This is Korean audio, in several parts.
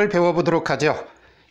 해을 배워보도록 하죠.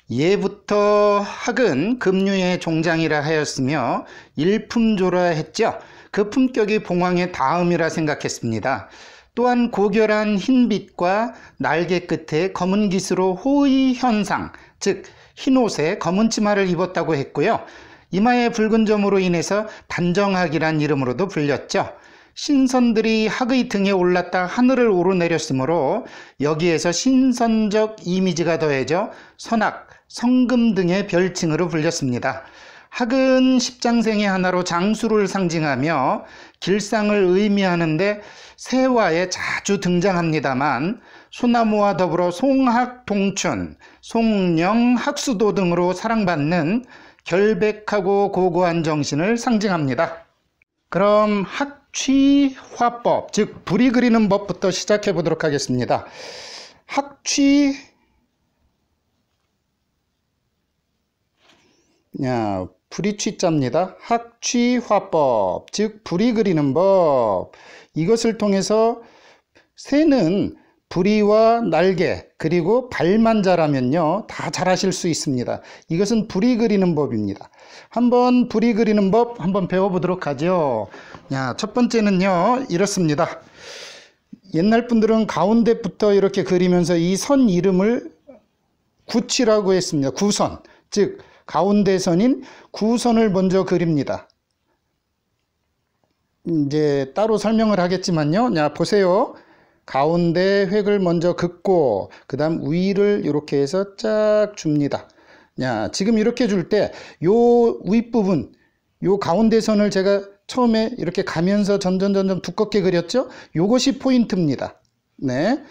예부터 학은 금류의 종장이라 하였으며 일품조라 했죠. 그 품격이 봉황의 다음이라 생각했습니다. 또한 고결한 흰빛과 날개 끝에 검은 기수로 호의 현상, 즉 흰옷에 검은 치마를 입었다고 했고요. 이마에 붉은 점으로 인해서 단정학이란 이름으로도 불렸죠. 신선들이 학의 등에 올랐다 하늘을 오르내렸으므로 여기에서 신선적 이미지가 더해져 선악, 성금 등의 별칭으로 불렸습니다. 학은 십장생의 하나로 장수를 상징하며 길상을 의미하는데 세화에 자주 등장합니다만 소나무와 더불어 송학 동춘, 송령 학수도 등으로 사랑받는 결백하고 고고한 정신을 상징합니다. 그럼 학 취화법, 즉 불이 그리는 법부터 시작해 보도록 하겠습니다. 학취 야, 불이 취자입니다. 학취화법, 즉 불이 그리는 법. 이것을 통해서 새는 부리와 날개 그리고 발만 자라면요 다 잘하실 수 있습니다. 이것은 불이 그리는 법입니다. 한번 부리 그리는 법 한번 배워보도록 하죠. 야, 첫 번째는요, 이렇습니다. 옛날 분들은 가운데부터 이렇게 그리면서 이 선 이름을 구치라고 했습니다. 구선. 즉, 가운데 선인 구선을 먼저 그립니다. 이제 따로 설명을 하겠지만요. 야, 보세요. 가운데 획을 먼저 긋고, 그 다음 위를 이렇게 해서 쫙 줍니다. 야, 지금 이렇게 줄 때 요 윗부분, 요 가운데 선을 제가 처음에 이렇게 가면서 점점 점점 두껍게 그렸죠? 요것이 포인트입니다. 네.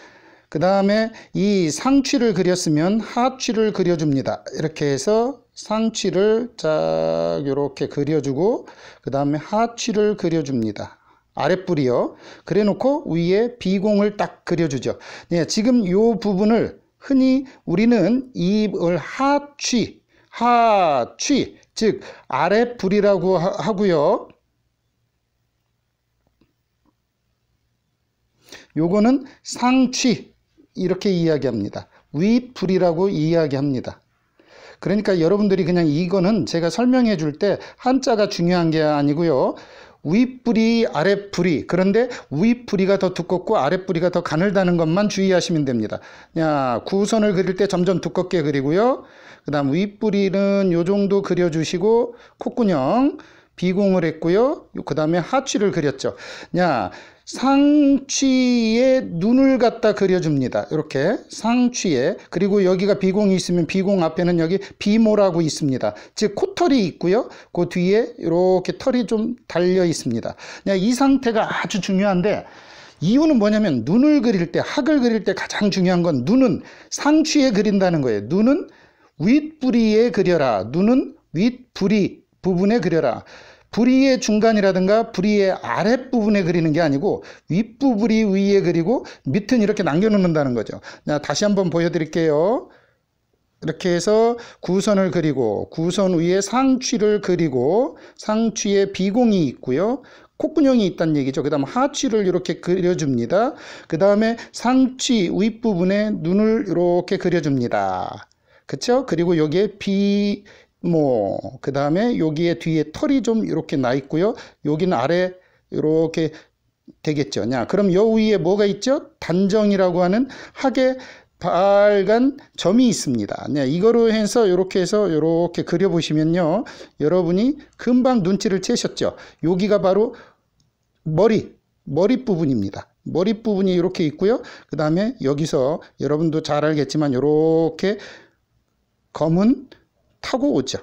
그 다음에 이 상취를 그렸으면 하취를 그려줍니다. 이렇게 해서 상취를 쫙 이렇게 그려주고 그 다음에 하취를 그려줍니다. 아랫불이요. 그래놓고 위에 비공을 딱 그려주죠. 네, 지금 요 부분을 흔히 우리는 입을 하취, 하취, 즉아래불이라고 하고요. 요거는 상취 이렇게 이야기합니다. 윗불이라고 이야기합니다. 그러니까 여러분들이 그냥 이거는 제가 설명해 줄 때 한자가 중요한 게 아니고요. 윗뿌리 아랫뿌리 그런데 윗뿌리가 더 두껍고 아랫뿌리가 더 가늘다는 것만 주의하시면 됩니다. 야, 구선을 그릴 때 점점 두껍게 그리고요. 그 다음 윗뿌리는 요 정도 그려주시고 콧구녕 비공을 했고요. 그 다음에 하취를 그렸죠. 야, 상취에 눈을 갖다 그려줍니다. 이렇게 상취에 그리고 여기가 비공이 있으면 비공 앞에는 여기 비모라고 있습니다. 즉 코털이 있고요. 그 뒤에 이렇게 털이 좀 달려 있습니다. 네, 이 상태가 아주 중요한데 이유는 뭐냐면 눈을 그릴 때 학을 그릴 때 가장 중요한 건 눈은 상취에 그린다는 거예요. 눈은 윗부리에 그려라. 눈은 윗부리 부분에 그려라. 부리의 중간이라든가 부리의 아랫부분에 그리는 게 아니고 윗부분이 위에 그리고 밑은 이렇게 남겨놓는다는 거죠. 다시 한번 보여드릴게요. 이렇게 해서 구선을 그리고 구선 위에 상취를 그리고 상취에 비공이 있고요. 콧구멍이 있다는 얘기죠. 그 다음 하취를 이렇게 그려줍니다. 그 다음에 상취 윗부분에 눈을 이렇게 그려줍니다. 그쵸? 그리고 여기에 비, 뭐, 그 다음에 여기에 뒤에 털이 좀 이렇게 나 있고요. 여기는 아래 이렇게 되겠죠. 냐. 그럼 여 위에 뭐가 있죠? 단정이라고 하는 하게 빨간 점이 있습니다. 네, 이거로 해서 이렇게 해서 이렇게 그려보시면요. 여러분이 금방 눈치를 채셨죠. 여기가 바로 머리, 머리 부분입니다. 머리 부분이 이렇게 있고요. 그 다음에 여기서 여러분도 잘 알겠지만 이렇게 검은 타고 오죠.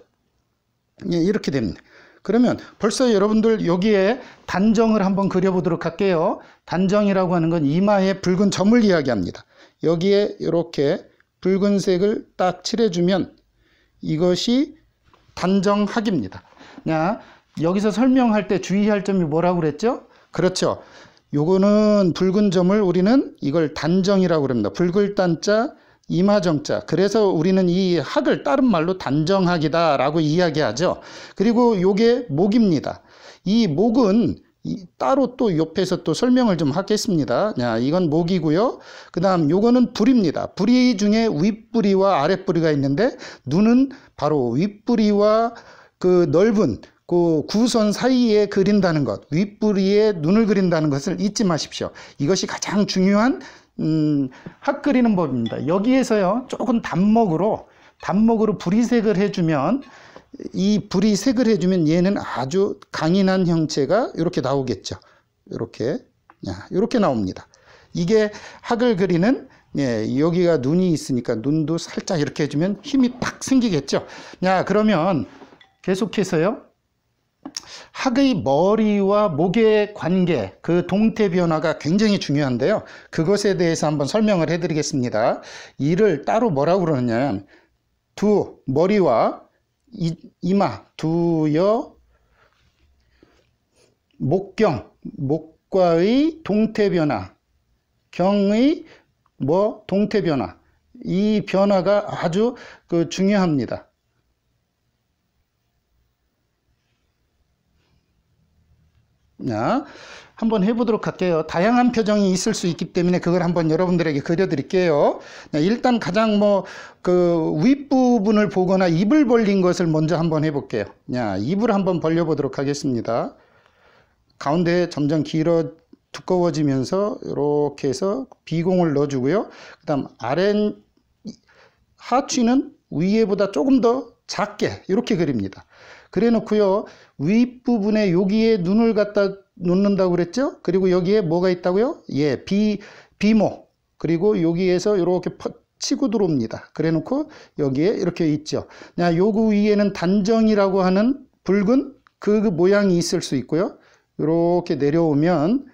예, 이렇게 됩니다. 그러면 벌써 여러분들 여기에 단정을 한번 그려보도록 할게요. 단정이라고 하는 건 이마에 붉은 점을 이야기합니다. 여기에 이렇게 붉은색을 딱 칠해주면 이것이 단정학입니다. 야, 여기서 설명할 때 주의할 점이 뭐라고 그랬죠? 그렇죠. 요거는 붉은 점을 우리는 이걸 단정이라고 그럽니다. 붉을 단자 이마정자. 그래서 우리는 이 학을 다른 말로 단정학이다라고 이야기하죠. 그리고 요게 목입니다. 이 목은 따로 또 옆에서 또 설명을 좀 하겠습니다. 야, 이건 목이고요. 그 다음 요거는 불입니다. 불이 중에 윗불이와 아랫불이가 있는데 눈은 바로 윗불이와 그 넓은 그 구선 사이에 그린다는 것, 윗부리에 눈을 그린다는 것을 잊지 마십시오. 이것이 가장 중요한 음, 학그리는 법입니다. 여기에서요, 조금 단목으로, 단목으로 불이색을 해주면, 이 불이색을 해주면 얘는 아주 강인한 형체가 이렇게 나오겠죠. 이렇게, 이렇게 나옵니다. 이게 학을 그리는 예, 여기가 눈이 있으니까 눈도 살짝 이렇게 해주면 힘이 팍 생기겠죠. 야, 그러면 계속해서요. 학의 머리와 목의 관계, 그 동태 변화가 굉장히 중요한데요. 그것에 대해서 한번 설명을 해드리겠습니다. 이를 따로 뭐라고 그러느냐면 두 머리와 이, 이마, 두여 목경, 목과의 동태 변화, 경의 뭐 동태 변화, 이 변화가 아주 그 중요합니다. 한번 해보도록 할게요. 다양한 표정이 있을 수 있기 때문에 그걸 한번 여러분들에게 그려드릴게요. 네, 일단 가장 뭐 그 윗부분을 보거나 입을 벌린 것을 먼저 한번 해볼게요. 입을 한번 벌려보도록 하겠습니다. 가운데 점점 길어 두꺼워지면서 이렇게 해서 비공을 넣어주고요. 그 다음 아래 하추는 위에보다 조금 더 작게 이렇게 그립니다. 그래 놓고요. 윗부분에 여기에 눈을 갖다 놓는다고 그랬죠? 그리고 여기에 뭐가 있다고요? 예, 비, 비모. 그리고 여기에서 이렇게 치고 들어옵니다. 그래 놓고 여기에 이렇게 있죠. 자, 요구 위에는 단정이라고 하는 붉은 그, 그 모양이 있을 수 있고요. 이렇게 내려오면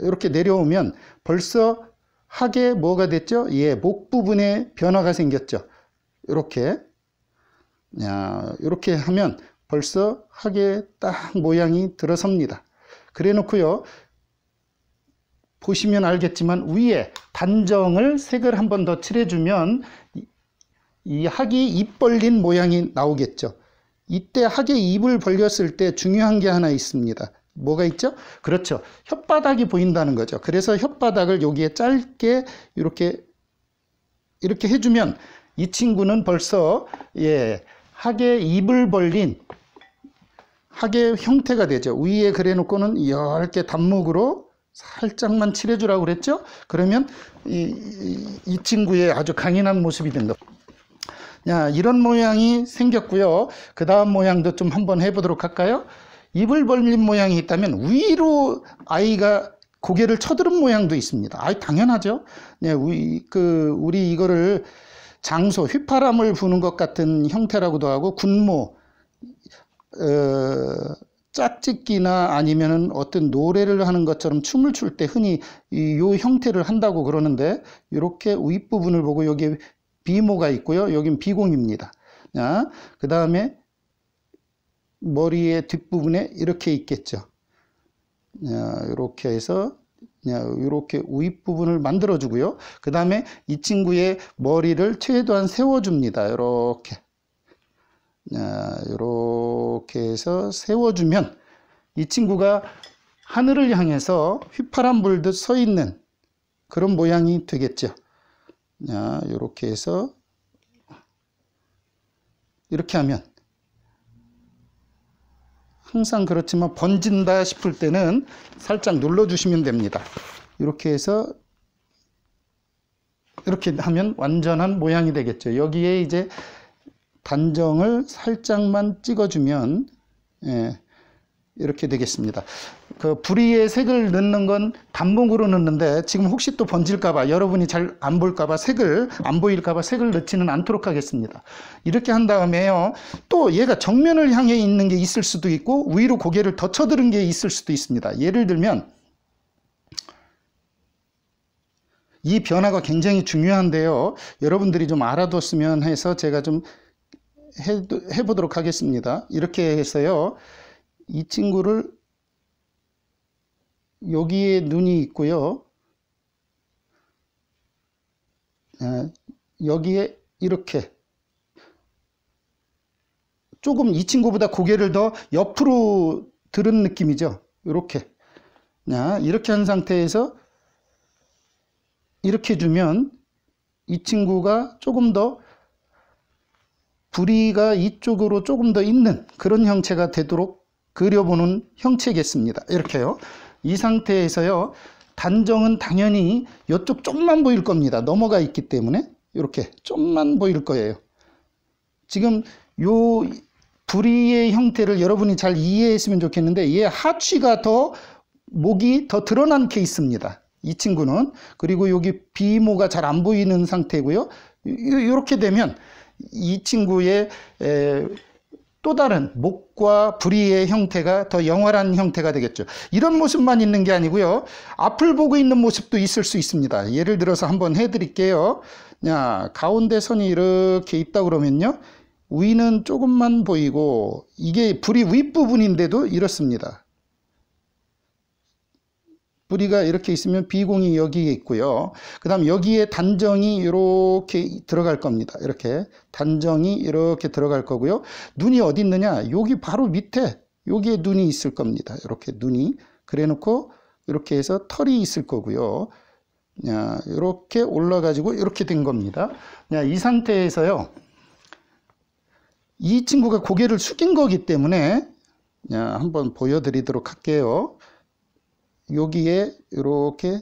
이렇게 내려오면 벌써 하게 뭐가 됐죠? 예, 목 부분에 변화가 생겼죠. 이렇게 이렇게 하면 벌써 하게 딱 모양이 들어섭니다. 그래 놓고요. 보시면 알겠지만 위에 단정을 색을 한 번 더 칠해주면 이 학이 입 벌린 모양이 나오겠죠. 이때 학의 입을 벌렸을 때 중요한 게 하나 있습니다. 뭐가 있죠? 그렇죠. 혓바닥이 보인다는 거죠. 그래서 혓바닥을 여기에 짧게 이렇게 이렇게 해주면 이 친구는 벌써 예 학의 입을 벌린 학의 형태가 되죠. 위에 그려놓고는 10개 단목으로 살짝만 칠해주라고 그랬죠? 그러면 이, 이, 이 친구의 아주 강인한 모습이 된다. 야, 이런 모양이 생겼고요. 그 다음 모양도 좀 한번 해보도록 할까요? 입을 벌린 모양이 있다면 위로 아이가 고개를 쳐들은 모양도 있습니다. 아, 당연하죠. 예, 네, 우, 그, 우리 이거를 장소, 휘파람을 부는 것 같은 형태라고도 하고 군모, 어, 짝짓기나 아니면 어떤 노래를 하는 것처럼 춤을 출 때 흔히 이, 요 형태를 한다고 그러는데 이렇게 윗부분을 보고 여기 비모가 있고요. 여긴 비공입니다. 그 다음에 머리의 뒷부분에 이렇게 있겠죠. 이렇게 해서 이렇게 우입 부분을 만들어주고요. 그 다음에 이 친구의 머리를 최대한 세워줍니다. 이렇게 이렇게 해서 세워주면 이 친구가 하늘을 향해서 휘파람 불듯 서 있는 그런 모양이 되겠죠. 이렇게 해서 이렇게 하면 항상 그렇지만 번진다 싶을 때는 살짝 눌러주시면 됩니다. 이렇게 해서 이렇게 하면 완전한 모양이 되겠죠. 여기에 이제 단정을 살짝만 찍어주면 예, 이렇게 되겠습니다. 그 부리에 색을 넣는 건 단봉으로 넣는데 지금 혹시 또 번질까봐 여러분이 잘 안 볼까봐 색을 안 보일까봐 색을 넣지는 않도록 하겠습니다. 이렇게 한 다음에요. 또 얘가 정면을 향해 있는 게 있을 수도 있고 위로 고개를 더 쳐드는 게 있을 수도 있습니다. 예를 들면 이 변화가 굉장히 중요한데요. 여러분들이 좀 알아뒀으면 해서 제가 좀 해, 해보도록 하겠습니다. 이렇게 해서요. 이 친구를 여기에 눈이 있고요. 아, 여기에 이렇게 조금 이 친구보다 고개를 더 옆으로 들은 느낌이죠. 이렇게 아, 이렇게 한 상태에서 이렇게 주면 이 친구가 조금 더 부리가 이쪽으로 조금 더 있는 그런 형체가 되도록 그려보는 형체겠습니다. 이렇게요. 이 상태에서요. 단정은 당연히 이쪽 쪽만 보일 겁니다. 넘어가 있기 때문에 이렇게 쪽만 보일 거예요. 지금 요 부리의 형태를 여러분이 잘 이해했으면 좋겠는데 얘 하취가 더 목이 더 드러난 케이스입니다. 이 친구는 그리고 여기 비모가 잘 안 보이는 상태고요. 이렇게 되면 이 친구의 에, 또 다른 목과 부리의 형태가 더 영활한 형태가 되겠죠. 이런 모습만 있는 게 아니고요. 앞을 보고 있는 모습도 있을 수 있습니다. 예를 들어서 한번 해드릴게요. 야, 가운데 선이 이렇게 있다 그러면요. 위는 조금만 보이고 이게 불이 윗부분인데도 이렇습니다. 뿌리가 이렇게 있으면 비공이 여기에 있고요. 그 다음 여기에 단정이 이렇게 들어갈 겁니다. 이렇게 단정이 이렇게 들어갈 거고요. 눈이 어디 있느냐? 여기 바로 밑에 여기에 눈이 있을 겁니다. 이렇게 눈이 그래 놓고 이렇게 해서 털이 있을 거고요. 이렇게 올라가지고 이렇게 된 겁니다. 이 상태에서요. 이 친구가 고개를 숙인 거기 때문에 한번 보여드리도록 할게요. 여기에 이렇게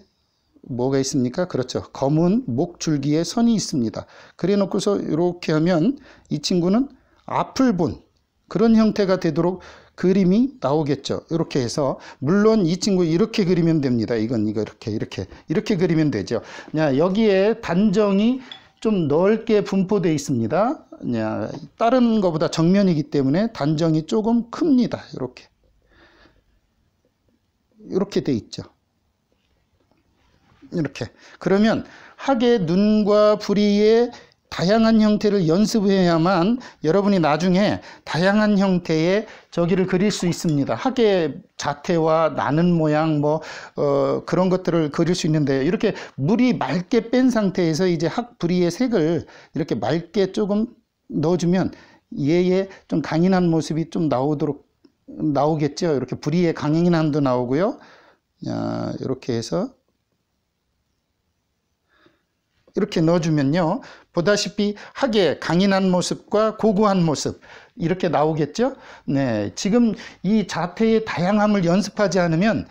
뭐가 있습니까? 그렇죠. 검은 목줄기에 선이 있습니다. 그래 놓고서 이렇게 하면 이 친구는 앞을 본 그런 형태가 되도록 그림이 나오겠죠. 이렇게 해서 물론 이 친구 이렇게 그리면 됩니다. 이건 이거 이렇게 이렇게 이렇게 그리면 되죠. 야, 여기에 단정이좀 넓게 분포되어 있습니다. 야, 다른 것보다 정면이기 때문에 단정이 조금 큽니다. 이렇게 이렇게 돼 있죠. 이렇게. 그러면 학의 눈과 부리의 다양한 형태를 연습해야만 여러분이 나중에 다양한 형태의 저기를 그릴 수 있습니다. 학의 자태와 나는 모양 뭐 어, 그런 것들을 그릴 수 있는데 요 이렇게 물이 맑게 뺀 상태에서 이제 학 부리의 색을 이렇게 맑게 조금 넣어주면 얘의 좀 강인한 모습이 좀 나오도록 나오겠죠. 이렇게 불의의 강행이란도 나오고요. 아, 이렇게 해서 이렇게 넣어주면요. 보다시피 하게 강인한 모습과 고고한 모습 이렇게 나오겠죠. 네, 지금 이 자태의 다양함을 연습하지 않으면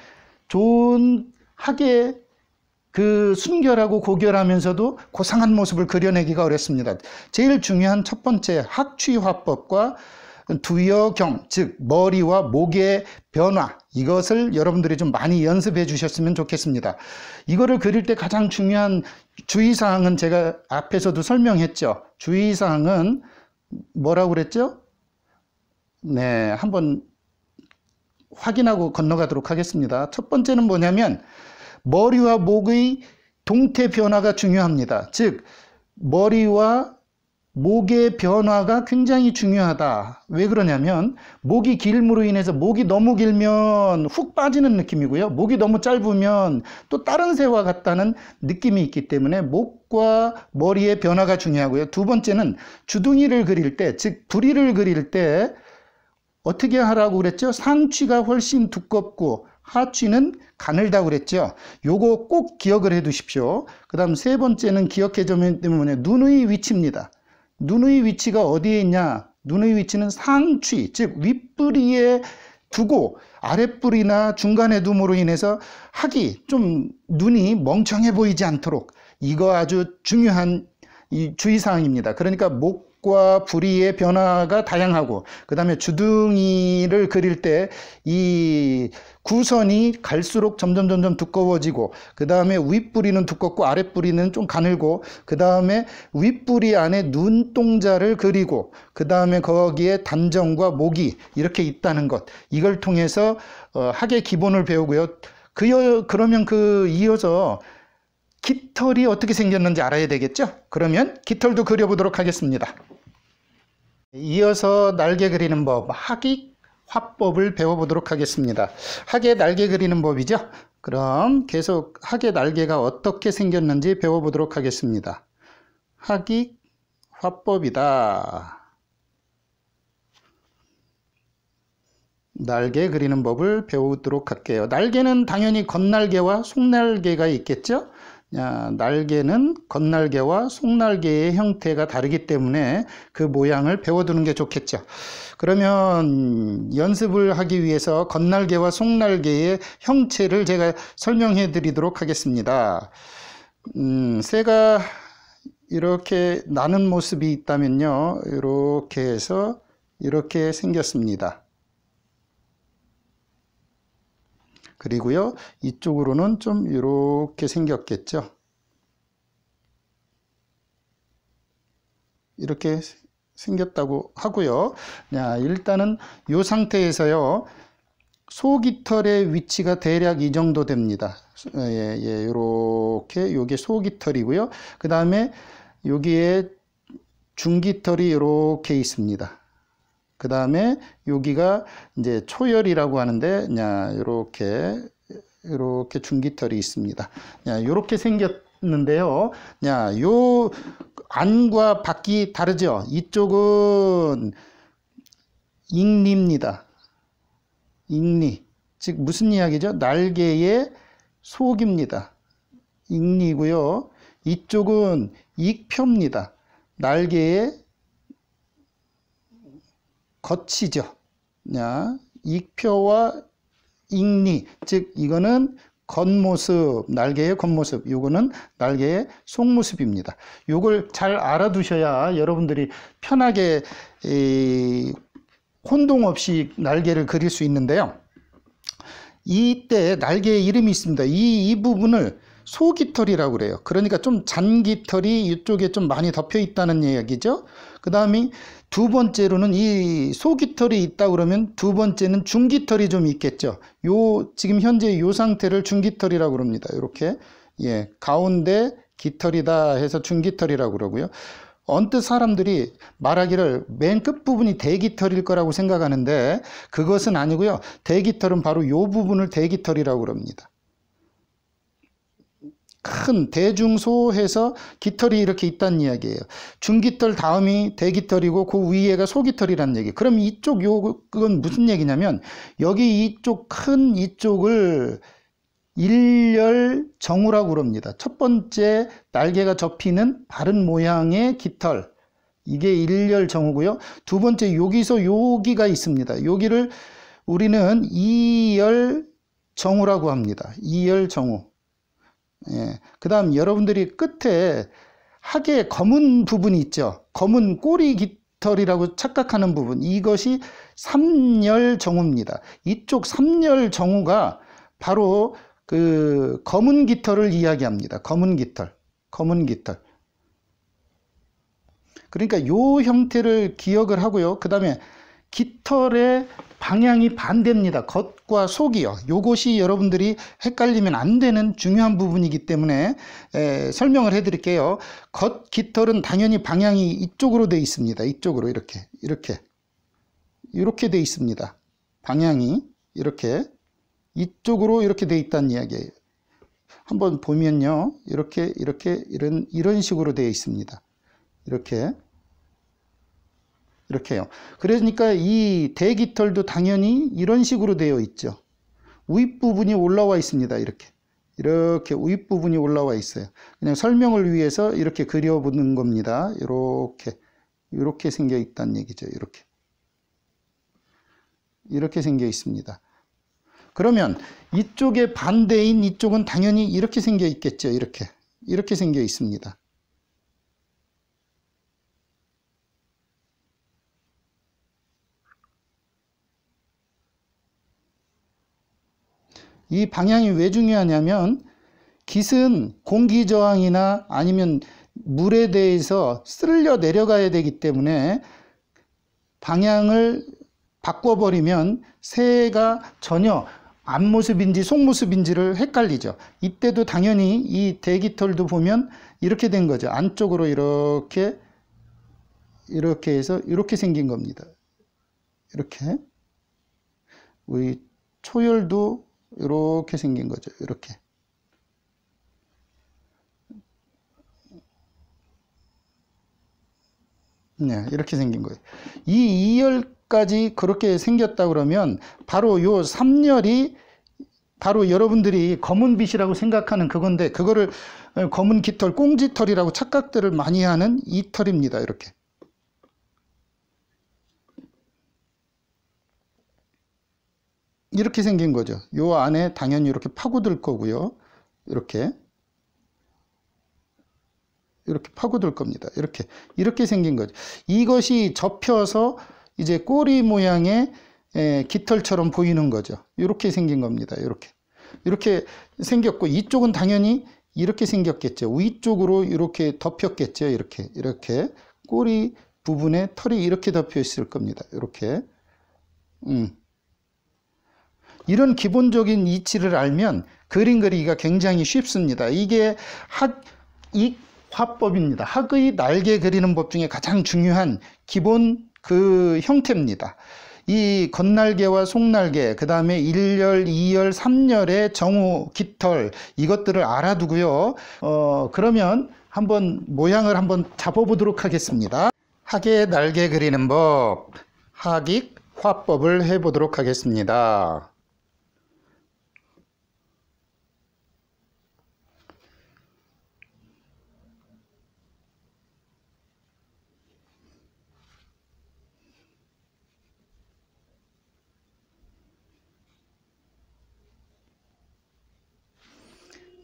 좋은 하게 그 순결하고 고결하면서도 고상한 모습을 그려내기가 어렵습니다. 제일 중요한 첫 번째 학취화법과 두여경, 즉 머리와 목의 변화 이것을 여러분들이 좀 많이 연습해 주셨으면 좋겠습니다. 이거를 그릴 때 가장 중요한 주의사항은 제가 앞에서도 설명했죠. 주의사항은 뭐라고 그랬죠? 네, 한번 확인하고 건너가도록 하겠습니다. 첫 번째는 뭐냐면 머리와 목의 동태 변화가 중요합니다. 즉 머리와 목의 변화가 굉장히 중요하다. 왜 그러냐면 목이 길므로 인해서 목이 너무 길면 훅 빠지는 느낌이고요. 목이 너무 짧으면 또 다른 새와 같다는 느낌이 있기 때문에 목과 머리의 변화가 중요하고요. 두 번째는 주둥이를 그릴 때, 즉 부리를 그릴 때 어떻게 하라고 그랬죠? 상취가 훨씬 두껍고 하취는 가늘다고 그랬죠. 요거 꼭 기억을 해 두십시오. 그 다음 세 번째는 기억해 주면 뭐냐. 눈의 위치입니다. 눈의 위치가 어디에 있냐? 눈의 위치는 상취, 즉 윗뿌리에 두고 아랫뿌리나 중간에 둠으로 인해서 하기 좀 눈이 멍청해 보이지 않도록 이거 아주 중요한 주의사항입니다. 그러니까 목 빛과 불의의 변화가 다양하고 그 다음에 주둥이를 그릴 때 이 구선이 갈수록 점점 점점 두꺼워지고 그 다음에 윗부리는 두껍고 아랫부리는 좀 가늘고 그 다음에 윗부리 안에 눈동자를 그리고 그 다음에 거기에 단정과 목이 이렇게 있다는 것 이걸 통해서 어, 학의 기본을 배우고요 그, 그러면 그 이어서 깃털이 어떻게 생겼는지 알아야 되겠죠? 그러면 깃털도 그려보도록 하겠습니다. 이어서 날개 그리는 법, 학익 화법을 배워보도록 하겠습니다. 학게 날개 그리는 법이죠? 그럼 계속 학게 날개가 어떻게 생겼는지 배워보도록 하겠습니다. 학익 화법이다. 날개 그리는 법을 배우도록 할게요. 날개는 당연히 겉날개와 속날개가 있겠죠? 날개는 겉날개와 속날개의 형태가 다르기 때문에 그 모양을 배워두는 게 좋겠죠. 그러면 연습을 하기 위해서 겉날개와 속날개의 형체를 제가 설명해 드리도록 하겠습니다. 음, 새가 이렇게 나는 모습이 있다면요. 이렇게 해서 이렇게 생겼습니다. 그리고요 이쪽으로는 좀 이렇게 생겼겠죠 이렇게 생겼다고 하고요 자 일단은 이 상태에서요 소깃털의 위치가 대략 이 정도 됩니다 예, 예, 이렇게 요게 소깃털이고요 그 다음에 여기에 중깃털이 이렇게 있습니다 그 다음에 여기가 이제 초열이라고 하는데 이렇게 이렇게 중기털이 있습니다. 이렇게 생겼는데요. 야, 요 안과 밖이 다르죠. 이쪽은 잉리입니다. 잉리. 즉 무슨 이야기죠? 날개의 속입니다. 잉리고요. 이쪽은 익표입니다. 날개의 거치죠. 익표와 익리, 즉 이거는 겉모습, 날개의 겉모습, 요거는 날개의 속모습입니다. 요걸 잘 알아두셔야 여러분들이 편하게 에, 혼동 없이 날개를 그릴 수 있는데요. 이때 날개의 이름이 있습니다. 이, 이 부분을 소깃털이라고 그래요. 그러니까 좀 잔깃털이 이쪽에 좀 많이 덮여 있다는 얘기죠. 그 다음에 두 번째로는 이 소깃털이 있다 그러면 두 번째는 중깃털이 좀 있겠죠. 요 지금 현재 요 상태를 중깃털이라고 그럽니다. 이렇게 예 가운데 깃털이다 해서 중깃털이라고 그러고요. 언뜻 사람들이 말하기를 맨 끝부분이 대깃털일 거라고 생각하는데 그것은 아니고요. 대깃털은 바로 요 부분을 대깃털이라고 그럽니다. 큰 대중소에서 깃털이 이렇게 있다는 이야기예요. 중깃털 다음이 대깃털이고 그 위에가 소깃털이라는 얘기. 그럼 이쪽 요건 무슨 얘기냐면 여기 이쪽 큰 이쪽을 일렬 정우라고 그럽니다. 첫 번째 날개가 접히는 바른 모양의 깃털. 이게 일렬 정우고요. 두 번째 여기서 여기가 있습니다. 여기를 우리는 이열 정우라고 합니다. 이열 정우. 예. 그 다음 여러분들이 끝에 하계 검은 부분이 있죠. 검은 꼬리 깃털이라고 착각하는 부분. 이것이 삼열 정우입니다. 이쪽 삼열 정우가 바로 그 검은 깃털을 이야기합니다. 검은 깃털. 검은 깃털. 그러니까 요 형태를 기억을 하고요. 그 다음에 깃털의 방향이 반대입니다. 겉과 속이요. 요것이 여러분들이 헷갈리면 안 되는 중요한 부분이기 때문에 에, 설명을 해드릴게요. 겉 깃털은 당연히 방향이 이쪽으로 되어 있습니다. 이쪽으로 이렇게 이렇게 이렇게 되어 있습니다. 방향이 이렇게 이쪽으로 이렇게 되어 있다는 이야기예요. 한번 보면요. 이렇게 이렇게 이런 이런 식으로 되어 있습니다. 이렇게 이렇게 해요. 그러니까 이 대깃털도 당연히 이런 식으로 되어 있죠. 윗부분이 올라와 있습니다. 이렇게. 이렇게 윗부분이 올라와 있어요. 그냥 설명을 위해서 이렇게 그려보는 겁니다. 이렇게. 이렇게 생겨 있다는 얘기죠. 이렇게. 이렇게 생겨 있습니다. 그러면 이쪽의 반대인 이쪽은 당연히 이렇게 생겨 있겠죠. 이렇게. 이렇게 생겨 있습니다. 이 방향이 왜 중요하냐면 깃은 공기 저항이나 아니면 물에 대해서 쓸려 내려가야 되기 때문에 방향을 바꿔버리면 새가 전혀 앞모습인지 속모습인지를 헷갈리죠. 이때도 당연히 이대깃털도 보면 이렇게 된 거죠. 안쪽으로 이렇게 이렇게 해서 이렇게 생긴 겁니다. 이렇게 우리 초열도 이렇게 생긴 거죠. 이렇게. 네, 이렇게 생긴 거예요. 이 2열까지 그렇게 생겼다 그러면 바로 요 3열이 바로 여러분들이 검은빛이라고 생각하는 그건데 그거를 어, 검은 깃털, 꽁지털이라고 착각들을 많이 하는 이 털입니다. 이렇게. 이렇게 생긴 거죠. 요 안에 당연히 이렇게 파고들 거고요. 이렇게 이렇게 파고들 겁니다. 이렇게 이렇게 생긴 거죠. 이것이 접혀서 이제 꼬리 모양의 깃털처럼 보이는 거죠. 이렇게 생긴 겁니다. 이렇게 이렇게 생겼고 이쪽은 당연히 이렇게 생겼겠죠. 위쪽으로 이렇게 덮였겠죠. 이렇게 이렇게 꼬리 부분에 털이 이렇게 덮여 있을 겁니다. 이렇게 음. 이런 기본적인 이치를 알면 그림 그리기가 굉장히 쉽습니다. 이게 학, 익 화법입니다. 학의 날개 그리는 법 중에 가장 중요한 기본 그 형태입니다. 이 겉날개와 속날개, 그 다음에 1열, 2열, 3열의 정우, 깃털 이것들을 알아두고요. 어, 그러면 한번 모양을 한번 잡아보도록 하겠습니다. 학의 날개 그리는 법, 학익 화법을 해보도록 하겠습니다.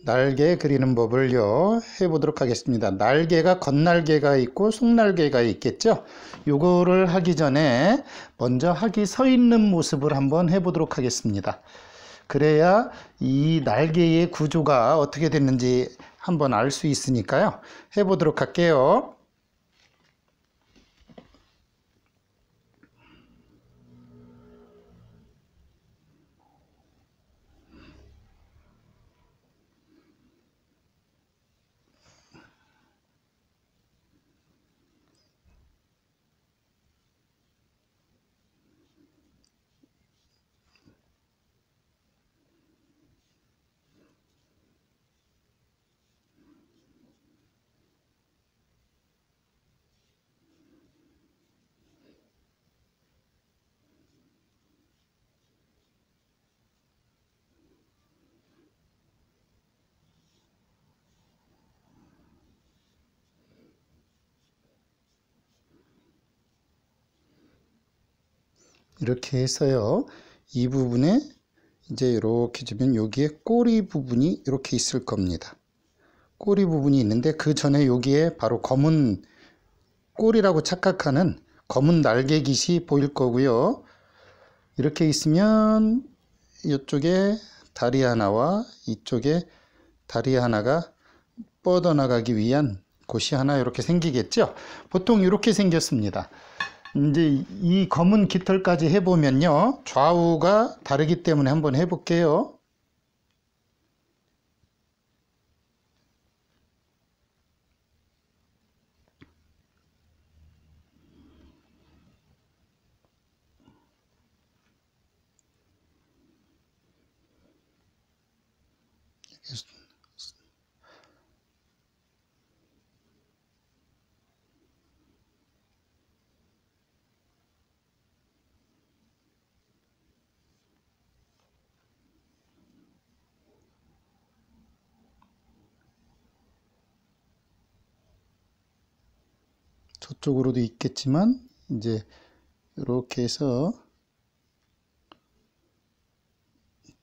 날개 그리는 법을요 해보도록 하겠습니다 날개가 겉날개가 있고 속날개가 있겠죠 요거를 하기 전에 먼저 하기 서 있는 모습을 한번 해보도록 하겠습니다 그래야 이 날개의 구조가 어떻게 됐는지 한번 알 수 있으니까요 해보도록 할게요 이렇게 해서요. 이 부분에 이제 이렇게 주면 여기에 꼬리 부분이 이렇게 있을 겁니다. 꼬리 부분이 있는데 그 전에 여기에 바로 검은 꼬리라고 착각하는 검은 날개깃이 보일 거고요. 이렇게 있으면 이쪽에 다리 하나와 이쪽에 다리 하나가 뻗어나가기 위한 곳이 하나 이렇게 생기겠죠. 보통 이렇게 생겼습니다. 이제 이 검은 깃털까지 해보면요. 좌우가 다르기 때문에 한번 해볼게요. 이쪽으로도 있겠지만 이제 이렇게 해서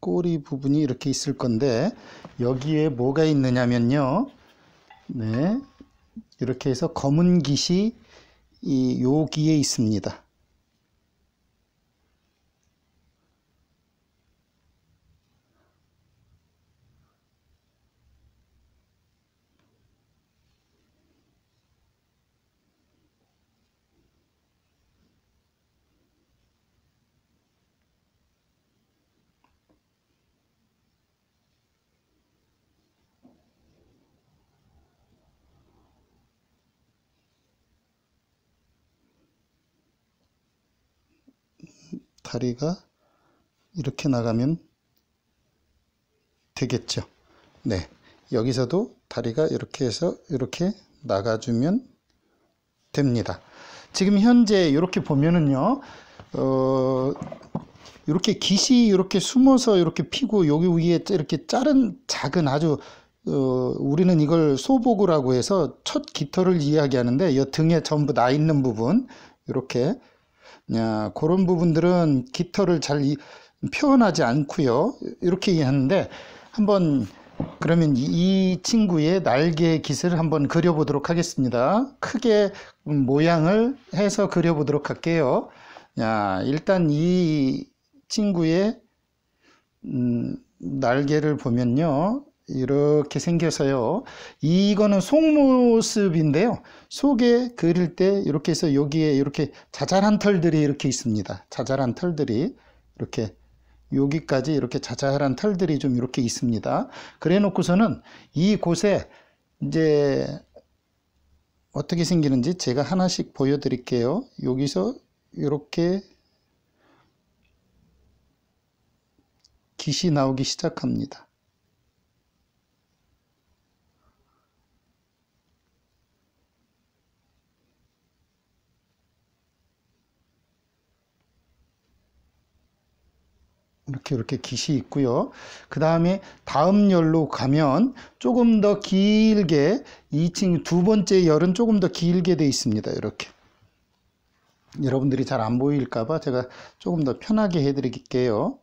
꼬리 부분이 이렇게 있을 건데 여기에 뭐가 있느냐면요 네 이렇게 해서 검은 깃이 이 여기에 있습니다 다리가 이렇게 나가면 되겠죠. 네. 여기서도 다리가 이렇게 해서 이렇게 나가주면 됩니다. 지금 현재 이렇게 보면은요, 어, 이렇게 깃이 이렇게 숨어서 이렇게 피고 여기 위에 이렇게 자른 작은 아주 어, 우리는 이걸 소보구라고 해서 첫 깃털을 이야기하는데 이 등에 전부 나 있는 부분 이렇게 야, 그런 부분들은 깃털을 잘 이, 표현하지 않고요. 이렇게 얘기하는데 한번 그러면 이 친구의 날개 깃을 한번 그려보도록 하겠습니다. 크게 모양을 해서 그려보도록 할게요. 야, 일단 이 친구의 음, 날개를 보면요. 이렇게 생겨서요. 이거는 속모습인데요. 속에 그릴 때 이렇게 해서 여기에 이렇게 자잘한 털들이 이렇게 있습니다. 자잘한 털들이 이렇게 여기까지 이렇게 자잘한 털들이 좀 이렇게 있습니다. 그래 놓고서는 이곳에 이제 어떻게 생기는지 제가 하나씩 보여드릴게요. 여기서 이렇게 깃이 나오기 시작합니다. 이렇게 이렇게 깃이 있고요. 그 다음에 다음 열로 가면 조금 더 길게 2층 두 번째 열은 조금 더 길게 돼 있습니다. 이렇게 여러분들이 잘 안 보일까봐 제가 조금 더 편하게 해드릴게요.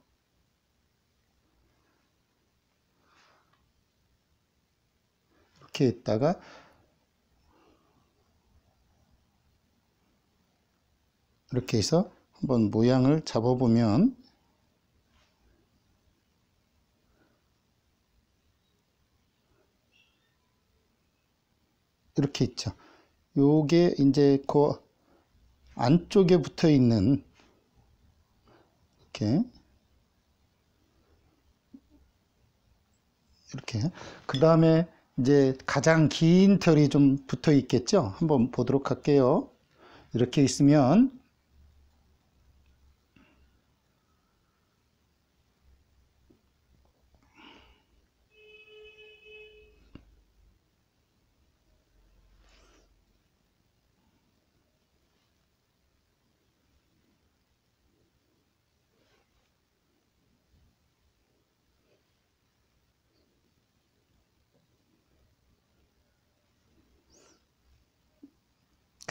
이렇게 했다가 이렇게 해서 한번 모양을 잡아보면 이렇게 있죠. 요게 이제 그 안쪽에 붙어 있는 이렇게 이렇게 그 다음에 이제 가장 긴 털이 좀 붙어 있겠죠 한번 보도록 할게요 이렇게 있으면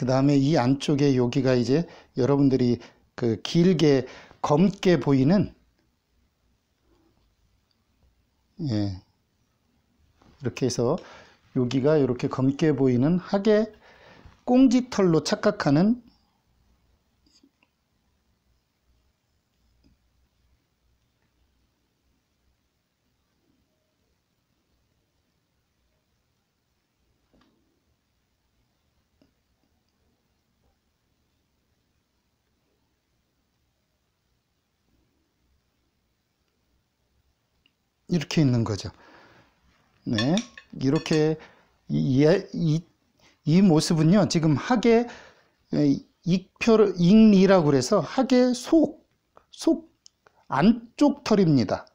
그 다음에 이 안쪽에 여기가 이제 여러분들이 그 길게 검게 보이는 예 이렇게 해서 여기가 이렇게 검게 보이는 하계 꽁지털로 착각하는 이렇게 있는 거죠. 네. 이렇게 이, 이, 이 모습은요. 지금 학의 익표 를 익리라고 그래서 학의 속, 속 안쪽 털입니다.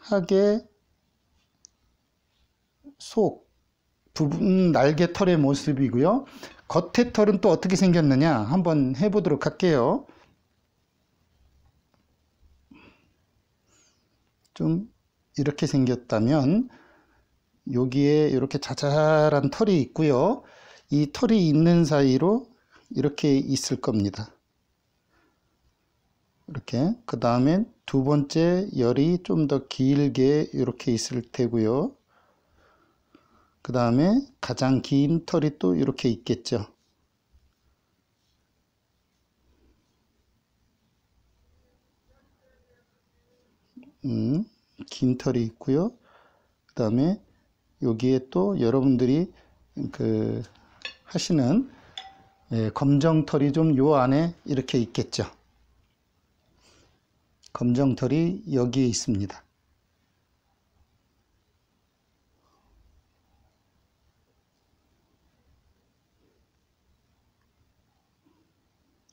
학의 속 부분 날개 털의 모습이고요. 겉의 털은 또 어떻게 생겼느냐 한번 해보도록 할게요. 좀 이렇게 생겼다면 여기에 이렇게 자잘한 털이 있고요. 이 털이 있는 사이로 이렇게 있을 겁니다. 이렇게 그 다음에 두 번째 열이 좀 더 길게 이렇게 있을 테고요. 그 다음에 가장 긴 털이 또 이렇게 있겠죠. 음, 긴 털이 있고요. 그 다음에 여기에 또 여러분들이 그 하시는 예, 검정 털이 좀 요 안에 이렇게 있겠죠. 검정 털이 여기에 있습니다.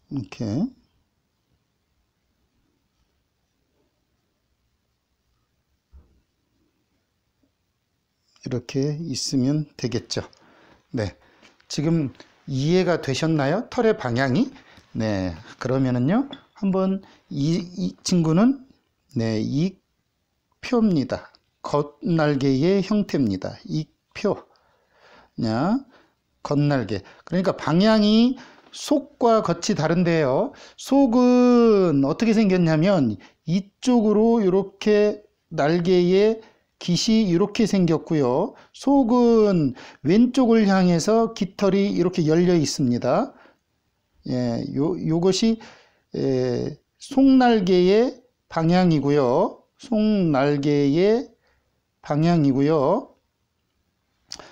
이렇게 이렇게 있으면 되겠죠. 네. 지금 이해가 되셨나요? 털의 방향이? 네. 그러면은요. 한번 이, 이 친구는 네, 이 표입니다. 겉날개의 형태입니다. 이 표. 냐 겉날개. 그러니까 방향이 속과 겉이 다른데요. 속은 어떻게 생겼냐면 이쪽으로 이렇게 날개의 깃이 이렇게 생겼고요. 속은 왼쪽을 향해서 깃털이 이렇게 열려 있습니다. 예, 요, 요것이 예, 속날개의 방향이고요. 속날개의 방향이고요.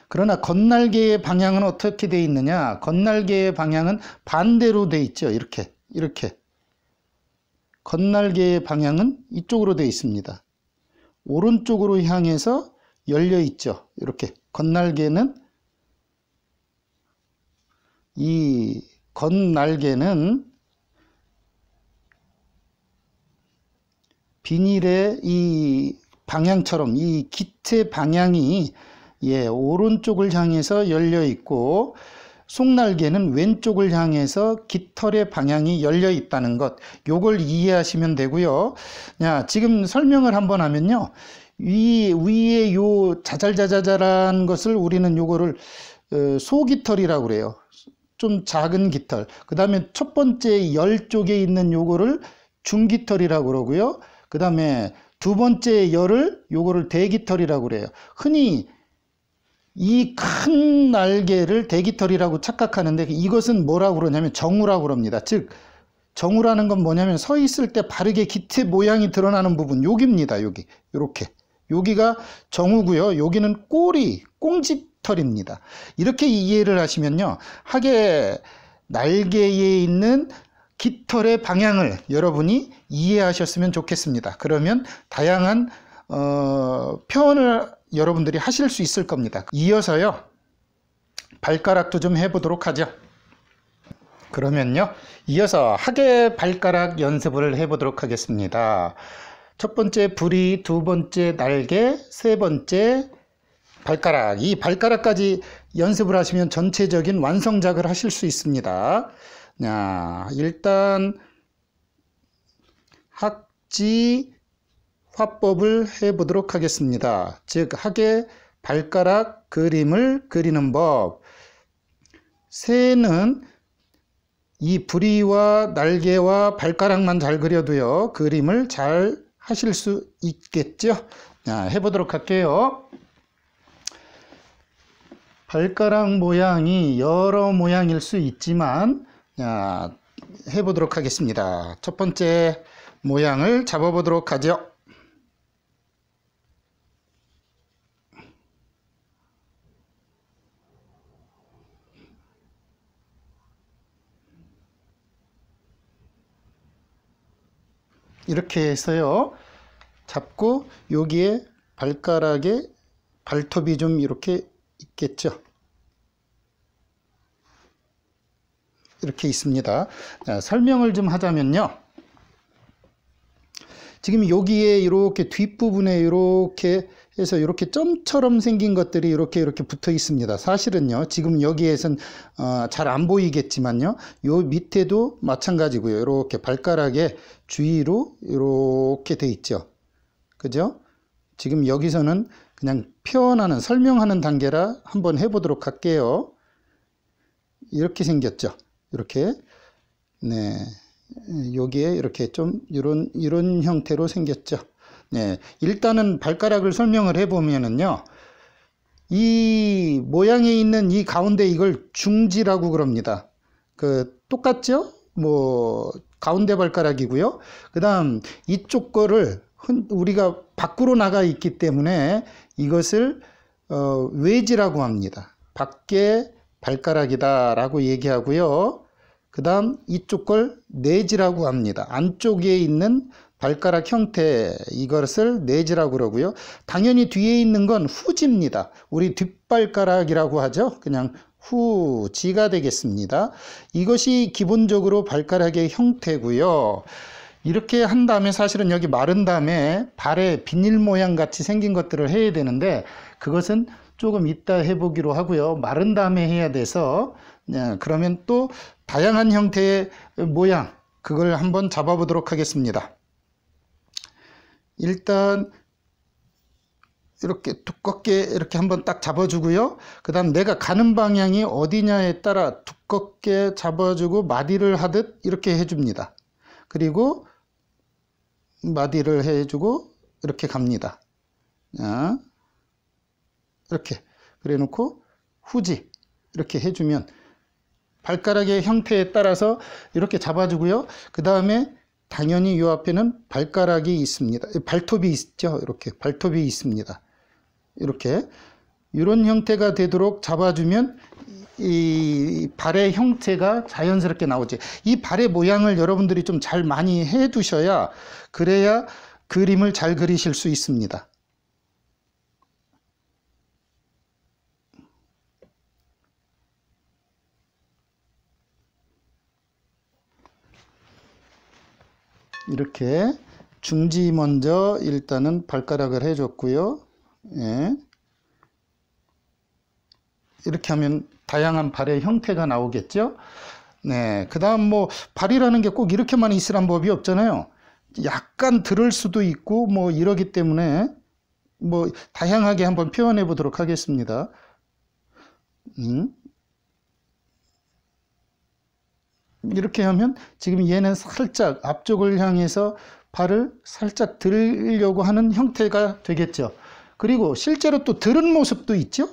그러나 겉날개의 방향은 어떻게 되어 있느냐? 겉날개의 방향은 반대로 되어 있죠. 이렇게, 이렇게. 겉날개의 방향은 이쪽으로 되어 있습니다. 오른쪽으로 향해서 열려 있죠. 이렇게 겉날개는 이 겉날개는 비닐의 이 방향처럼 이 기체 방향이 예, 오른쪽을 향해서 열려 있고 속날개는 왼쪽을 향해서 깃털의 방향이 열려 있다는 것 요걸 이해하시면 되고요 야, 지금 설명을 한번 하면요 위, 위에 요 자잘자자잘한 것을 우리는 요거를 어, 소깃털이라고 그래요 좀 작은 깃털 그 다음에 첫 번째 열 쪽에 있는 요거를 중깃털이라고 그러고요 그 다음에 두 번째 열을 요거를 대깃털이라고 그래요 흔히 이큰 날개를 대깃털이라고 착각하는데 이것은 뭐라고 그러냐면 정우라고 그럽니다. 즉 정우라는 건 뭐냐면 서 있을 때 바르게 기태 모양이 드러나는 부분 여기입니다. 여기 이렇게 여기가 정우고요. 여기는 꼬리 꽁지털입니다 이렇게 이해를 하시면요. 하게 날개에 있는 깃털의 방향을 여러분이 이해하셨으면 좋겠습니다. 그러면 다양한 어, 표현을 여러분들이 하실 수 있을 겁니다. 이어서요. 발가락도 좀 해보도록 하죠. 그러면요. 이어서 하계 발가락 연습을 해보도록 하겠습니다. 첫 번째 부리, 두 번째 날개, 세 번째 발가락. 이 발가락까지 연습을 하시면 전체적인 완성작을 하실 수 있습니다. 자, 일단 학지, 화법을 해보도록 하겠습니다. 즉 학의 발가락 그림을 그리는 법 새는 이 부리와 날개와 발가락만 잘 그려도요 그림을 잘 하실 수 있겠죠 자, 해보도록 할게요 발가락 모양이 여러 모양일 수 있지만 자, 해보도록 하겠습니다 첫 번째 모양을 잡아보도록 하죠 이렇게 해서요. 잡고 여기에 발가락에 발톱이 좀 이렇게 있겠죠. 이렇게 있습니다. 자, 설명을 좀 하자면요. 지금 여기에 이렇게 뒷부분에 이렇게 그래서 이렇게 점처럼 생긴 것들이 이렇게 이렇게 붙어 있습니다. 사실은요, 지금 여기에선 어, 잘 안 보이겠지만요, 요 밑에도 마찬가지고요. 이렇게 발가락에 주위로 이렇게 돼 있죠. 그죠? 지금 여기서는 그냥 표현하는, 설명하는 단계라 한번 해보도록 할게요. 이렇게 생겼죠. 이렇게. 네. 여기에 이렇게 좀 이런, 이런 형태로 생겼죠. 예, 일단은 발가락을 설명을 해보면은요. 이 모양에 있는 이 가운데 이걸 중지라고 그럽니다. 그 똑같죠? 뭐 가운데 발가락이고요. 그 다음 이쪽 거를 우리가 밖으로 나가 있기 때문에 이것을 어, 외지라고 합니다. 밖에 발가락이다 라고 얘기하고요. 그 다음 이쪽 걸 내지라고 합니다. 안쪽에 있는 발가락 형태 이것을 내지라고 그러고요. 당연히 뒤에 있는 건 후지입니다. 우리 뒷발가락이라고 하죠. 그냥 후지가 되겠습니다. 이것이 기본적으로 발가락의 형태고요. 이렇게 한 다음에 사실은 여기 마른 다음에 발에 비닐 모양 같이 생긴 것들을 해야 되는데 그것은 조금 이따 해보기로 하고요. 마른 다음에 해야 돼서 네, 그러면 또 다양한 형태의 모양 그걸 한번 잡아보도록 하겠습니다. 일단 이렇게 두껍게 이렇게 한번 딱 잡아주고요. 그 다음 내가 가는 방향이 어디냐에 따라 두껍게 잡아주고 마디를 하듯 이렇게 해줍니다. 그리고 마디를 해주고 이렇게 갑니다. 이렇게 그래 놓고 후지 이렇게 해주면 발가락의 형태에 따라서 이렇게 잡아주고요. 그 다음에 당연히 이 앞에는 발가락이 있습니다. 발톱이 있죠. 이렇게 발톱이 있습니다. 이렇게 이런 형태가 되도록 잡아주면 이 발의 형태가 자연스럽게 나오지. 이 발의 모양을 여러분들이 좀 잘 많이 해 두셔야 그래야 그림을 잘 그리실 수 있습니다. 이렇게 중지 먼저 일단은 발가락을 해줬고요. 예. 이렇게 하면 다양한 발의 형태가 나오겠죠. 네, 그 다음 뭐 발이라는 게 꼭 이렇게만 있으란 법이 없잖아요. 약간 들을 수도 있고 뭐 이러기 때문에 뭐 다양하게 한번 표현해 보도록 하겠습니다. 음. 이렇게 하면 지금 얘는 살짝 앞쪽을 향해서 발을 살짝 들려고 하는 형태가 되겠죠. 그리고 실제로 또 들은 모습도 있죠.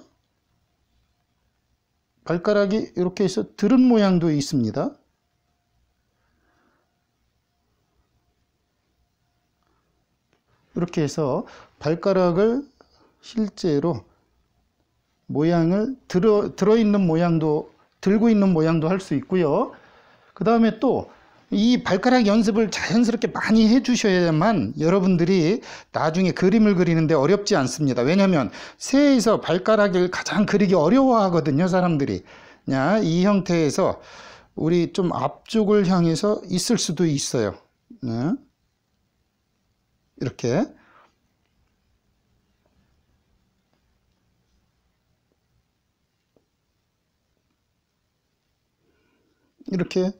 발가락이 이렇게 해서 들은 모양도 있습니다. 이렇게 해서 발가락을 실제로 모양을 들어, 들어있는 모양도 들고 있는 모양도 할 수 있고요. 그 다음에 또 이 발가락 연습을 자연스럽게 많이 해주셔야만 여러분들이 나중에 그림을 그리는데 어렵지 않습니다. 왜냐하면 새에서 발가락을 가장 그리기 어려워하거든요. 사람들이. 야, 이 형태에서 우리 좀 앞쪽을 향해서 있을 수도 있어요. 네. 이렇게 이렇게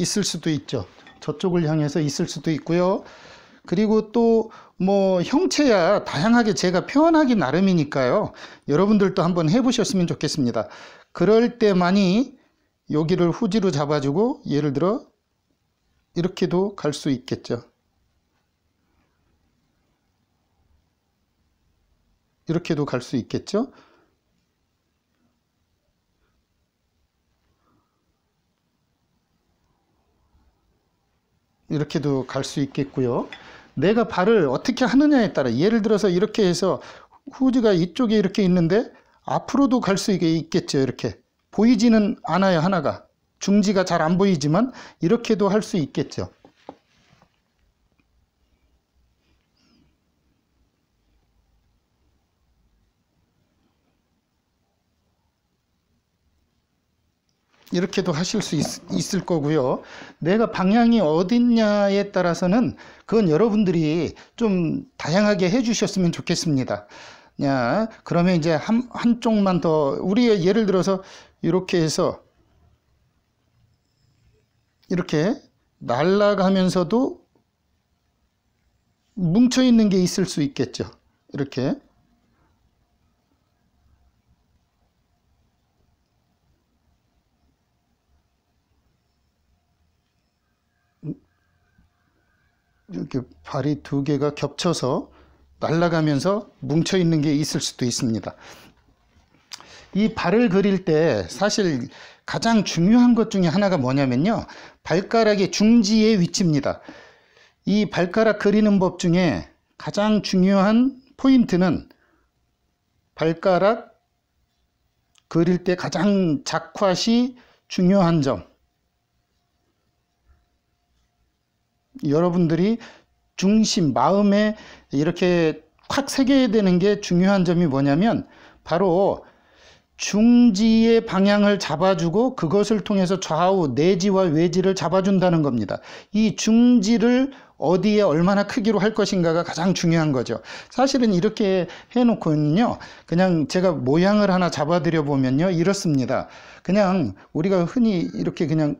있을 수도 있죠. 저쪽을 향해서 있을 수도 있고요. 그리고 또 뭐 형체야 다양하게 제가 표현하기 나름이니까요. 여러분들도 한번 해보셨으면 좋겠습니다. 그럴 때만이 여기를 후지로 잡아주고 예를 들어 이렇게도 갈 수 있겠죠. 이렇게도 갈 수 있겠죠. 이렇게도 갈 수 있겠고요. 내가 발을 어떻게 하느냐에 따라 예를 들어서 이렇게 해서 후즈가 이쪽에 이렇게 있는데 앞으로도 갈 수 있겠죠. 이렇게 보이지는 않아요. 하나가 중지가 잘 안 보이지만 이렇게도 할 수 있겠죠. 이렇게도 하실 수 있, 을 거고요. 내가 방향이 어딨냐에 따라서는 그건 여러분들이 좀 다양하게 해주셨으면 좋겠습니다. 야, 그러면 이제 한, 한쪽만 더, 우리의 예를 들어서 이렇게 해서 이렇게 날아가면서도 뭉쳐있는 게 있을 수 있겠죠. 이렇게. 이렇게 발이 두 개가 겹쳐서 날아가면서 뭉쳐 있는 게 있을 수도 있습니다. 이 발을 그릴 때 사실 가장 중요한 것 중에 하나가 뭐냐면요. 발가락의 중지의 위치입니다. 이 발가락 그리는 법 중에 가장 중요한 포인트는 발가락 그릴 때 가장 작화 시 중요한 점. 여러분들이 중심, 마음에 이렇게 확 새겨야 되는 게 중요한 점이 뭐냐면 바로 중지의 방향을 잡아주고 그것을 통해서 좌우 내지와 외지를 잡아준다는 겁니다. 이 중지를 어디에 얼마나 크기로 할 것인가가 가장 중요한 거죠. 사실은 이렇게 해놓고는요, 그냥 제가 모양을 하나 잡아드려 보면요, 이렇습니다. 그냥 우리가 흔히 이렇게 그냥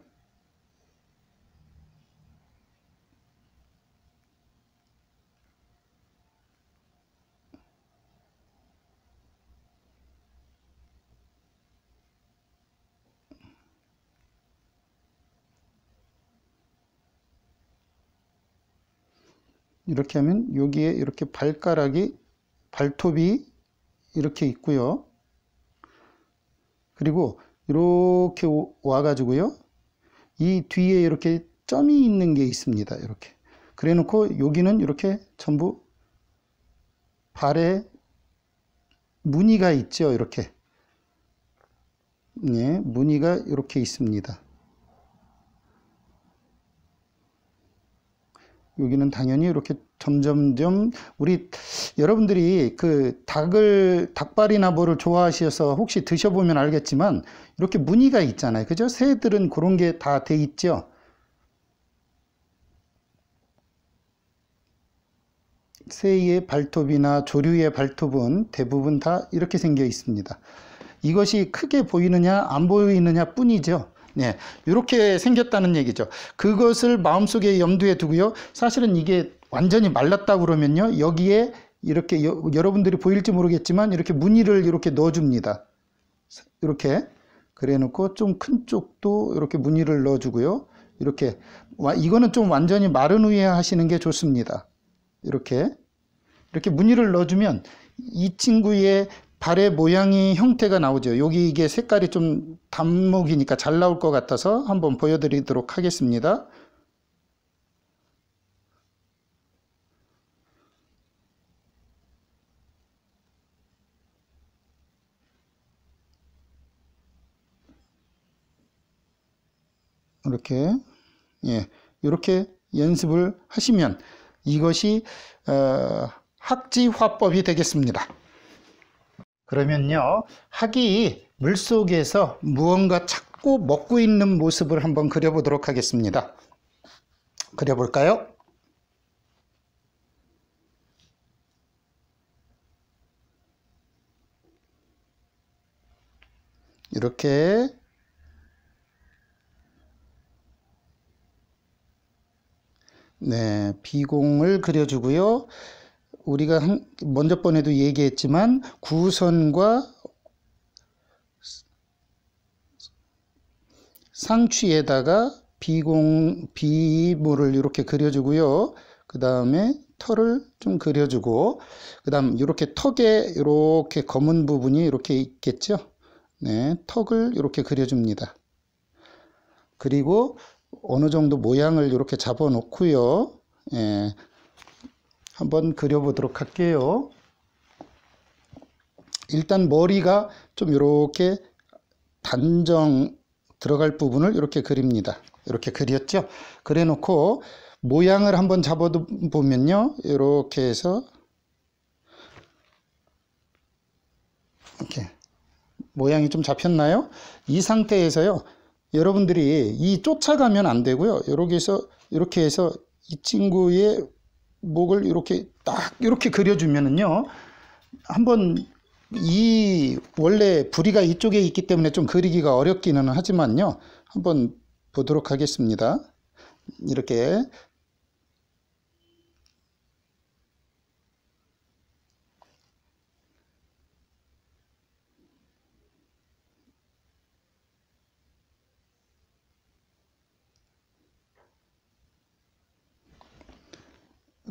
이렇게 하면 여기에 이렇게 발가락이 발톱이 이렇게 있고요. 그리고 이렇게 와가지고요. 이 뒤에 이렇게 점이 있는 게 있습니다. 이렇게. 그래 놓고 여기는 이렇게 전부 발에 무늬가 있죠. 이렇게. 네, 무늬가 이렇게 있습니다. 여기는 당연히 이렇게 점점점 우리 여러분들이 그 닭을 닭발이나 뭐를 좋아하셔서 혹시 드셔보면 알겠지만 이렇게 무늬가 있잖아요 그죠 새들은 그런 게 다 돼 있죠 새의 발톱이나 조류의 발톱은 대부분 다 이렇게 생겨 있습니다 이것이 크게 보이느냐 안 보이느냐 뿐이죠 예, 이렇게 생겼다는 얘기죠. 그것을 마음속에 염두에 두고요. 사실은 이게 완전히 말랐다 그러면요. 여기에 이렇게 여, 러분들이 보일지 모르겠지만 이렇게 무늬를 이렇게 넣어줍니다. 이렇게 그래 놓고 좀 큰 쪽도 이렇게 무늬를 넣어주고요. 이렇게 와, 이거는 좀 완전히 마른 후에 하시는 게 좋습니다. 이렇게 이렇게 무늬를 넣어주면 이 친구의 발의 모양이 형태가 나오죠. 여기 이게 색깔이 좀 단목이니까 잘 나올 것 같아서 한번 보여드리도록 하겠습니다. 이렇게 예 이렇게 연습을 하시면 이것이 어, 학지 화법이 되겠습니다. 그러면요, 학이 물속에서 무언가 찾고 먹고 있는 모습을 한번 그려보도록 하겠습니다. 그려볼까요? 이렇게 네, 비공을 그려주고요. 우리가 한, 먼저 번에도 얘기했지만 구선과 상취에다가 비공 비물을 이렇게 그려주고요. 그 다음에 털을 좀 그려주고 그 다음 이렇게 턱에 이렇게 검은 부분이 이렇게 있겠죠. 네, 턱을 이렇게 그려줍니다. 그리고 어느 정도 모양을 이렇게 잡아놓고요. 예, 한번 그려보도록 할게요. 일단 머리가 좀 이렇게 단정 들어갈 부분을 이렇게 그립니다. 이렇게 그렸죠? 그래놓고 모양을 한번 잡아보면요. 이렇게 해서 이렇게 모양이 좀 잡혔나요? 이 상태에서요. 여러분들이 이 쫓아가면 안 되고요. 이렇게 해서 이렇게 해서 이 친구의 목을 이렇게 딱 이렇게 그려주면은요 한번 이 원래 부리가 이쪽에 있기 때문에 좀 그리기가 어렵기는 하지만요 한번 보도록 하겠습니다 이렇게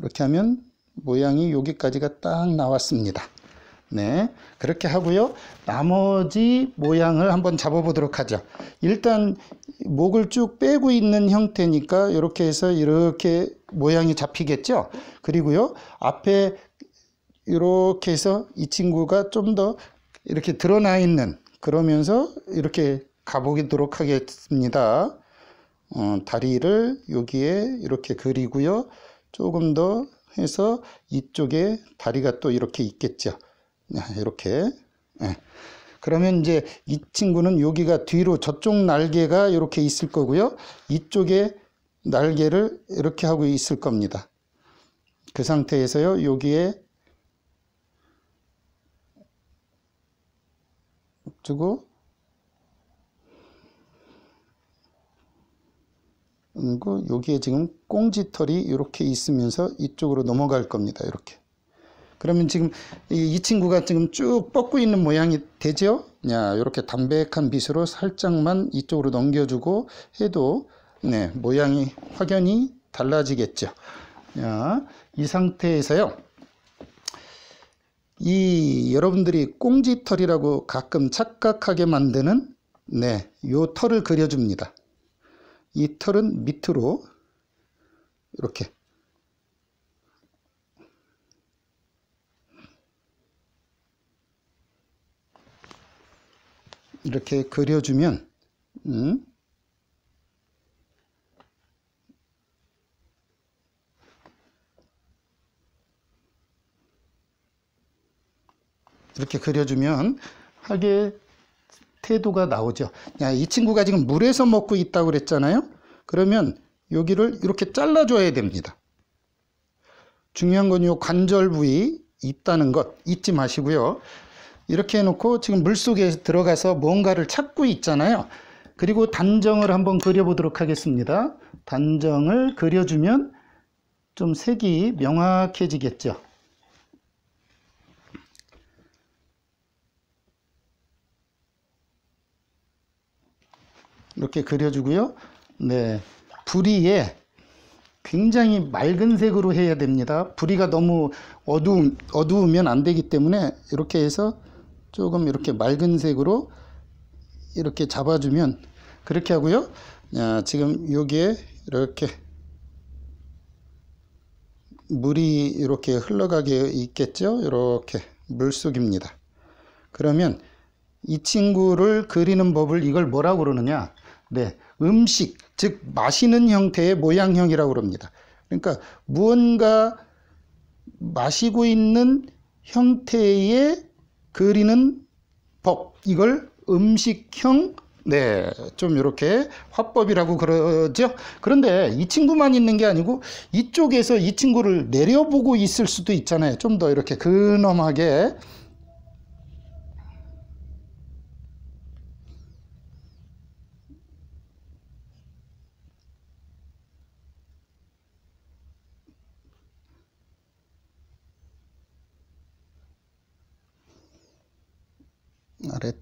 이렇게 하면 모양이 여기까지가 딱 나왔습니다. 네, 그렇게 하고요. 나머지 모양을 한번 잡아보도록 하죠. 일단 목을 쭉 빼고 있는 형태니까 이렇게 해서 이렇게 모양이 잡히겠죠. 그리고요. 앞에 이렇게 해서 이 친구가 좀 더 이렇게 드러나 있는 그러면서 이렇게 가보도록 하겠습니다. 어, 다리를 여기에 이렇게 그리고요. 조금 더 해서 이쪽에 다리가 또 이렇게 있겠죠. 네, 이렇게. 네. 그러면 이제 이 친구는 여기가 뒤로 저쪽 날개가 이렇게 있을 거고요. 이쪽에 날개를 이렇게 하고 있을 겁니다. 그 상태에서요. 여기에 주고 그리고 여기에 지금 꽁지털이 이렇게 있으면서 이쪽으로 넘어갈 겁니다. 이렇게. 그러면 지금 이, 이 친구가 지금 쭉 뻗고 있는 모양이 되죠? 야, 이렇게 담백한 빛으로 살짝만 이쪽으로 넘겨주고 해도 네, 모양이 확연히 달라지겠죠. 야, 이 상태에서요. 이 여러분들이 꽁지털이라고 가끔 착각하게 만드는 네, 요 털을 그려줍니다. 이 털은 밑으로 이렇게 이렇게 그려주면 음, 이렇게 그려주면 하게 태도가 나오죠. 야, 이 친구가 지금 물에서 먹고 있다고 그랬잖아요. 그러면 여기를 이렇게 잘라줘야 됩니다. 중요한 건요 관절 부위 있다는 것 잊지 마시고요. 이렇게 해놓고 지금 물속에 들어가서 뭔가를 찾고 있잖아요. 그리고 단정을 한번 그려보도록 하겠습니다. 단정을 그려주면 좀 색이 명확해지겠죠. 이렇게 그려주고요. 네, 부리에 굉장히 맑은 색으로 해야 됩니다. 부리가 너무 어두움, 어두우면 안 되기 때문에 이렇게 해서 조금 이렇게 맑은 색으로 이렇게 잡아주면 그렇게 하고요. 야, 아, 지금 여기에 이렇게 물이 이렇게 흘러가게 있겠죠. 이렇게 물속입니다. 그러면 이 친구를 그리는 법을 이걸 뭐라고 그러느냐. 네, 음식, 즉 마시는 형태의 모양형이라고 그럽니다. 그러니까 무언가 마시고 있는 형태의 그리는 법, 이걸 음식형 네, 좀 이렇게 화법이라고 그러죠. 그런데 이 친구만 있는 게 아니고 이쪽에서 이 친구를 내려보고 있을 수도 있잖아요. 좀 더 이렇게 근엄하게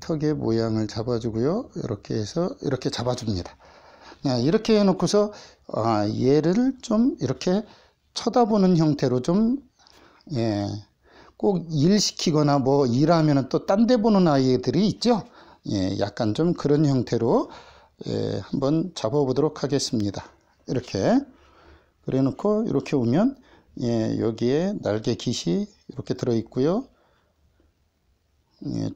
턱의 모양을 잡아주고요. 이렇게 해서 이렇게 잡아줍니다. 네, 이렇게 해놓고서 아, 얘를 좀 이렇게 쳐다보는 형태로 좀 예, 꼭 일시키거나 뭐 일하면 또 딴 데 보는 아이들이 있죠. 예, 약간 좀 그런 형태로 예, 한번 잡아보도록 하겠습니다. 이렇게 그래놓고 이렇게 오면 예, 여기에 날개 깃이 이렇게 들어있고요. 예,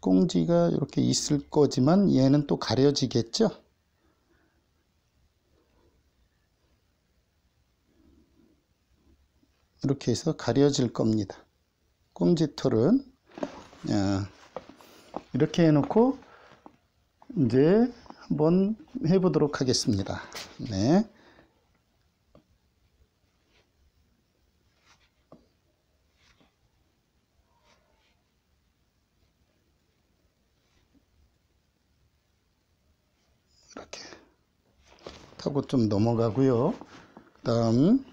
꽁지가 이렇게 있을 거지만 얘는 또 가려지겠죠? 이렇게 해서 가려질 겁니다. 꽁지털은 아, 이렇게 해놓고 이제 한번 해보도록 하겠습니다. 네. 타고 좀 넘어가고요. 그 다음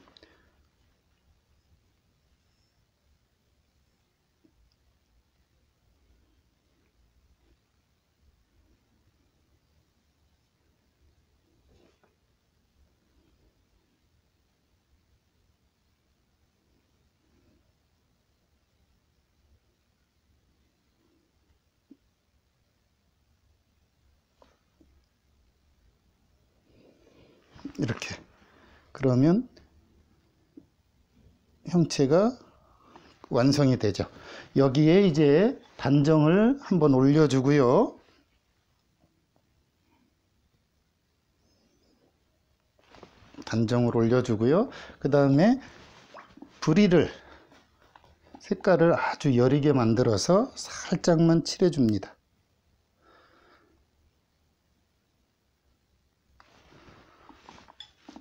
형체가 완성이 되죠. 여기에 이제 단정을 한번 올려주고요. 단정을 올려주고요. 그 다음에 부리를 색깔을 아주 여리게 만들어서 살짝만 칠해줍니다.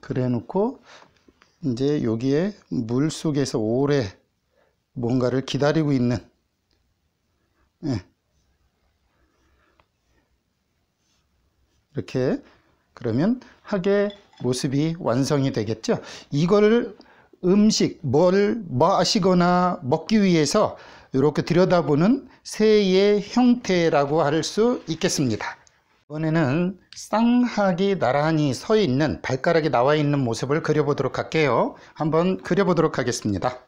그래 놓고 이제 여기에 물 속에서 오래 뭔가를 기다리고 있는 네. 이렇게 그러면 하의 모습이 완성이 되겠죠. 이거를 음식, 뭘 마시거나 먹기 위해서 이렇게 들여다보는 새의 형태라고 할 수 있겠습니다. 이번에는 쌍학이 나란히 서 있는 발가락이 나와 있는 모습을 그려보도록 할게요. 한번 그려보도록 하겠습니다.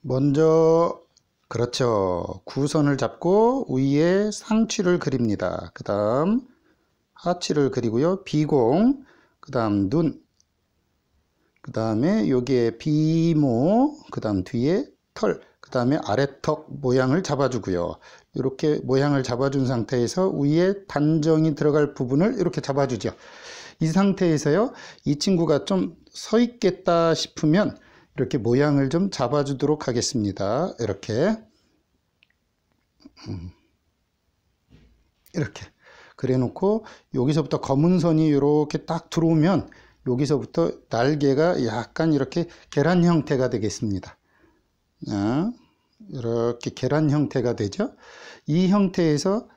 먼저 그렇죠. 구선을 잡고 위에 상치를 그립니다. 그 다음 하치를 그리고요. 비공, 그 다음 눈, 그 다음에 여기에 비모, 그 다음 뒤에 털, 그 다음에 아래턱 모양을 잡아주고요. 이렇게 모양을 잡아준 상태에서 위에 단정이 들어갈 부분을 이렇게 잡아주죠. 이 상태에서요, 이 친구가 좀 서 있겠다 싶으면 이렇게 모양을 좀 잡아주도록 하겠습니다. 이렇게. 음. 이렇게. 그래 놓고 여기서부터 검은 선이 이렇게 딱 들어오면 여기서부터 날개가 약간 이렇게 계란 형태가 되겠습니다. 자. 어? 이렇게 계란 형태가 되죠. 이 형태에서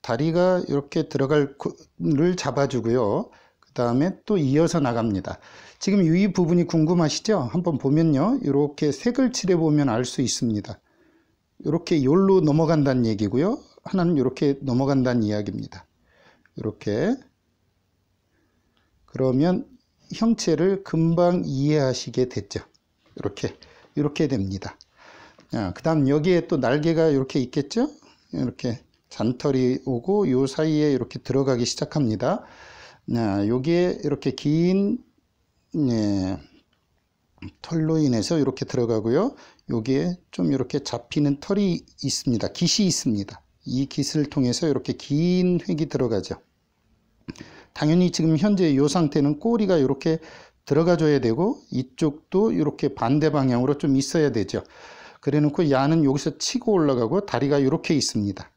다리가 이렇게 들어갈 를 잡아주고요. 그 다음에 또 이어서 나갑니다. 지금 이 부분이 궁금하시죠? 한번 보면요. 이렇게 색을 칠해보면 알 수 있습니다. 이렇게 열로 넘어간다는 얘기고요. 하나는 이렇게 넘어간다는 이야기입니다. 이렇게 그러면 형체를 금방 이해하시게 됐죠. 이렇게 이렇게 됩니다. 예, 그 다음 여기에 또 날개가 이렇게 있겠죠 이렇게 잔털이 오고 요 사이에 이렇게 들어가기 시작합니다 여기에 예, 이렇게 긴 예, 털로 인해서 이렇게 들어가고요 여기에 좀 이렇게 잡히는 털이 있습니다 깃이 있습니다 이 깃을 통해서 이렇게 긴 획이 들어가죠 당연히 지금 현재 이 상태는 꼬리가 이렇게 들어가 줘야 되고 이쪽도 이렇게 반대 방향으로 좀 있어야 되죠 그래놓고 야는 여기서 치고 올라가고 다리가 이렇게 있습니다.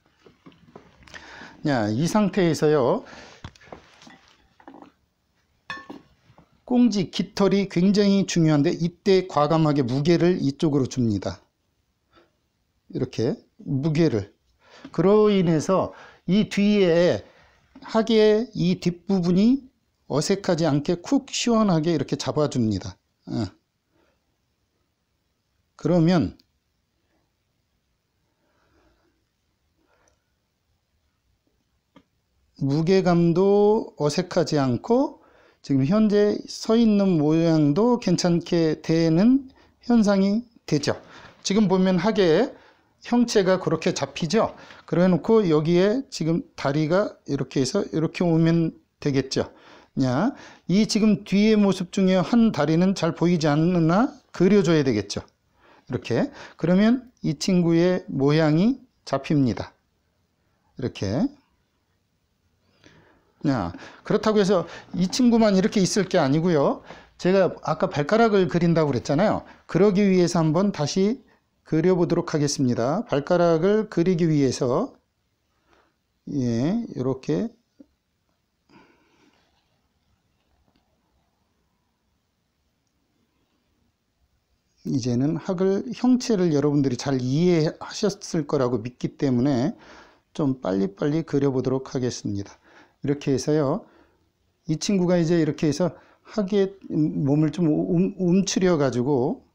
야, 이 상태에서요. 꽁지, 깃털이 굉장히 중요한데 이때 과감하게 무게를 이쪽으로 줍니다. 이렇게 무게를. 그로 인해서 이 뒤에 하계 이 뒷부분이 어색하지 않게 쿡 시원하게 이렇게 잡아줍니다. 예. 그러면 무게감도 어색하지 않고 지금 현재 서 있는 모양도 괜찮게 되는 현상이 되죠. 지금 보면 하계 형체가 그렇게 잡히죠. 그래 놓고 여기에 지금 다리가 이렇게 해서 이렇게 오면 되겠죠. 이 지금 뒤의 모습 중에 한 다리는 잘 보이지 않으나 그려줘야 되겠죠. 이렇게. 그러면 이 친구의 모양이 잡힙니다. 이렇게. 그렇다고 해서 이 친구만 이렇게 있을 게 아니고요. 제가 아까 발가락을 그린다고 그랬잖아요. 그러기 위해서 한번 다시 그려보도록 하겠습니다. 발가락을 그리기 위해서 예, 이렇게 이제는 학을 형체를 여러분들이 잘 이해하셨을 거라고 믿기 때문에 좀 빨리빨리 그려보도록 하겠습니다. 이렇게 해서요. 이 친구가 이제 이렇게 해서 하기 몸을 좀 움, 움츠려 가지고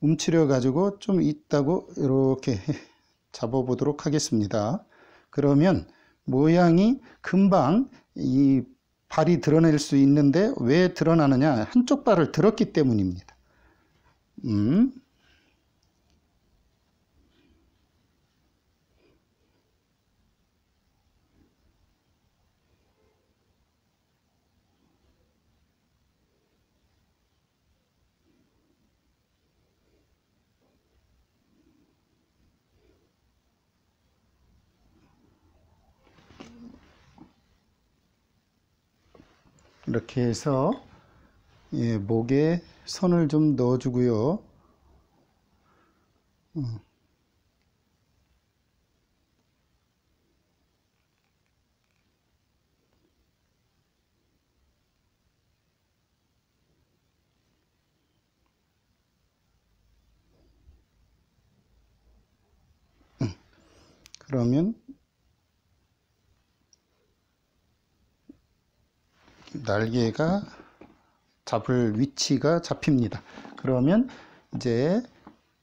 움츠려 가지고 좀 있다고 이렇게 잡아 보도록 하겠습니다. 그러면 모양이 금방 이 발이 드러낼 수 있는데 왜 드러나느냐 한쪽 발을 들었기 때문입니다. 음. 이렇게 해서 예, 목에 선을 좀 넣어주고요. 음. 음. 그러면 날개가 잡을 위치가 잡힙니다. 그러면 이제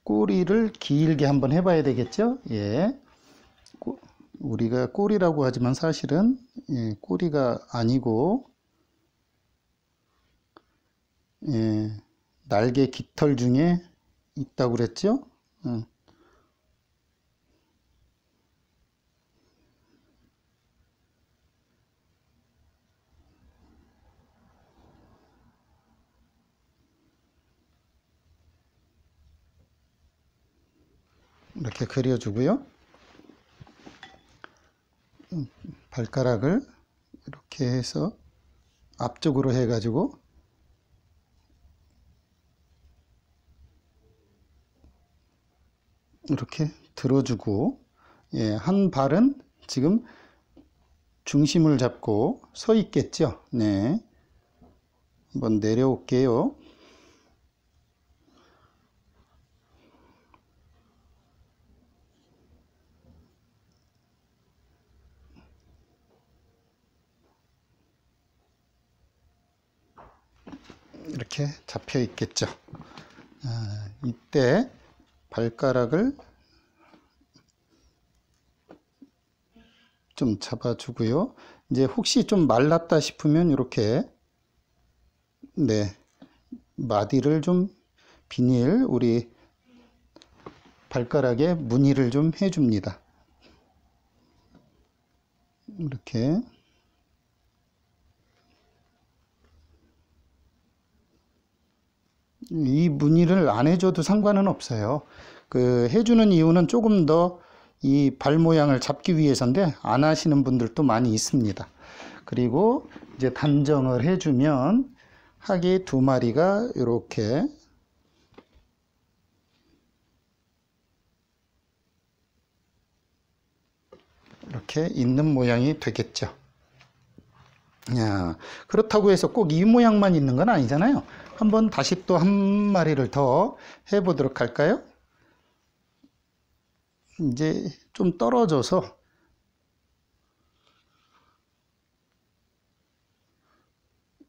꼬리를 길게 한번 해봐야 되겠죠? 예. 꼬, 우리가 꼬리라고 하지만 사실은 예, 꼬리가 아니고 예, 날개 깃털 중에 있다고 그랬죠? 음. 이렇게 그려주고요. 음, 발가락을 이렇게 해서 앞쪽으로 해가지고 이렇게 들어주고 예, 한 발은 지금 중심을 잡고 서 있겠죠. 네. 한번 내려올게요. 이렇게 잡혀 있겠죠. 아, 이때 발가락을 좀 잡아주고요. 이제 혹시 좀 말랐다 싶으면 이렇게 네 마디를 좀 비닐 우리 발가락에 무늬를 좀 해줍니다. 이렇게 이 문의를 안 해줘도 상관은 없어요. 그 해주는 이유는 조금 더 이 발 모양을 잡기 위해서인데 안 하시는 분들도 많이 있습니다. 그리고 이제 단정을 해주면 하기 두 마리가 이렇게 이렇게 있는 모양이 되겠죠. 야, 그렇다고 해서 꼭 이 모양만 있는 건 아니잖아요. 한번 다시 또 한 마리를 더 해보도록 할까요? 이제 좀 떨어져서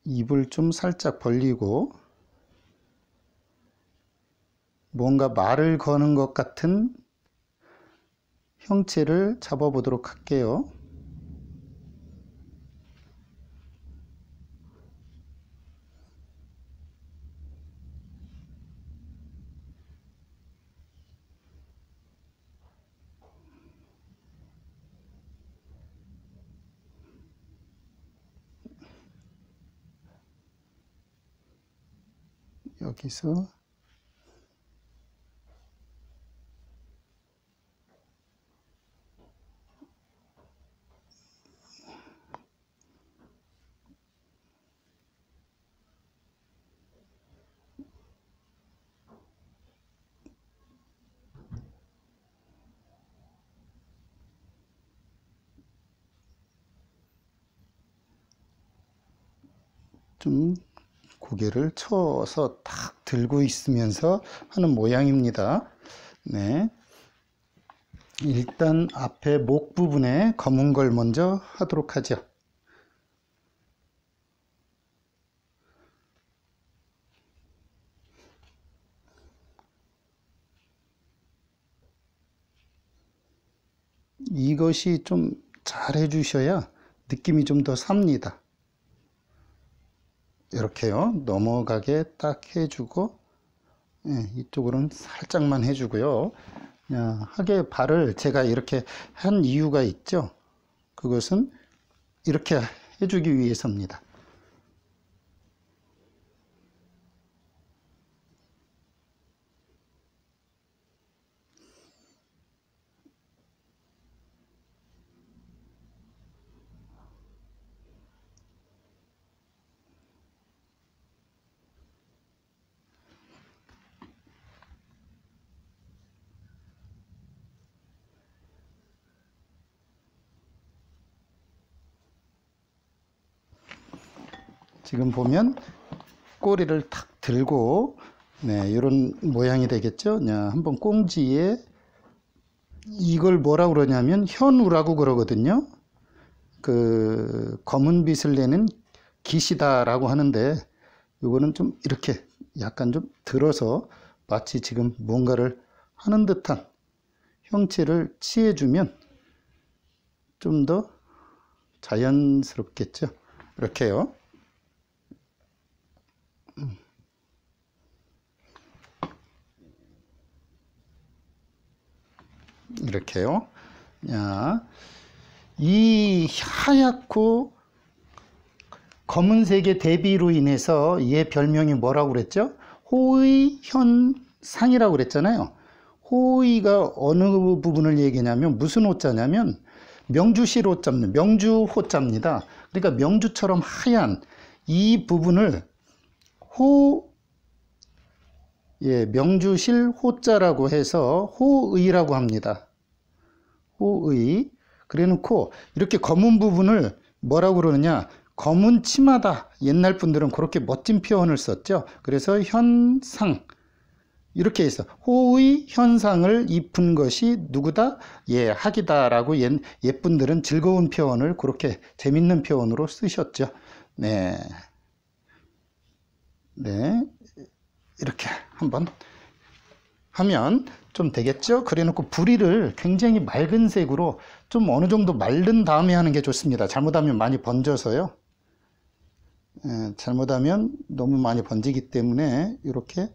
입을 좀 살짝 벌리고 뭔가 말을 거는 것 같은 형체를 잡아보도록 할게요. 여기서 좀 고개를 쳐서 탁 들고 있으면서 하는 모양입니다. 네. 일단 앞에 목 부분에 검은 걸 먼저 하도록 하죠. 이것이 좀 잘 해주셔야 느낌이 좀 더 삽니다. 이렇게요 넘어가게 딱 해주고 예, 이쪽으로는 살짝만 해주고요 하게 발을 제가 이렇게 한 이유가 있죠 그것은 이렇게 해주기 위해서입니다 지금 보면 꼬리를 탁 들고 네, 이런 모양이 되겠죠. 네, 한번 꽁지에 이걸 뭐라 그러냐면 현우라고 그러거든요. 그 검은 빛을 내는 기시다라고 하는데 이거는 좀 이렇게 약간 좀 들어서 마치 지금 뭔가를 하는 듯한 형체를 취해주면 좀 더 자연스럽겠죠. 이렇게요. 이렇게요. 야, 이 하얗고 검은색의 대비로 인해서 얘 별명이 뭐라고 그랬죠? 호의현상이라고 그랬잖아요. 호의가 어느 부분을 얘기냐면 무슨 호자냐면 명주실 호자입니다. 명주 호자입니다. 그러니까 명주처럼 하얀 이 부분을 호 예, 명주실 호자라고 해서 호의라고 합니다. 호의. 그래 놓고 이렇게 검은 부분을 뭐라고 그러느냐? 검은 치마다. 옛날 분들은 그렇게 멋진 표현을 썼죠. 그래서 현상. 이렇게 해서 호의 현상을 입은 것이 누구다? 예, 학이다라고 옛, 예쁜들은 즐거운 표현을 그렇게 재밌는 표현으로 쓰셨죠. 네. 네. 이렇게. 한번 하면 좀 되겠죠? 그래놓고 부리를 굉장히 맑은 색으로 좀 어느 정도 말른 다음에 하는 게 좋습니다. 잘못하면 많이 번져서요. 예, 잘못하면 너무 많이 번지기 때문에 이렇게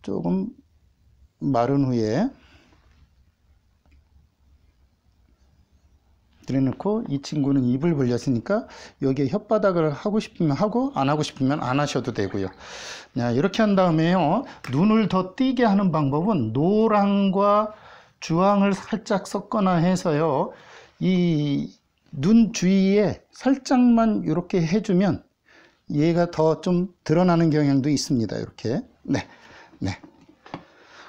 조금 마른 후에 들여놓고 이 친구는 입을 벌렸으니까 여기에 혓바닥을 하고 싶으면 하고 안 하고 싶으면 안 하셔도 되고요. 자, 이렇게 한 다음에요. 눈을 더 띄게 하는 방법은 노랑과 주황을 살짝 섞거나 해서요. 이 눈 주위에 살짝만 이렇게 해주면 얘가 더 좀 드러나는 경향도 있습니다. 이렇게. 네. 네.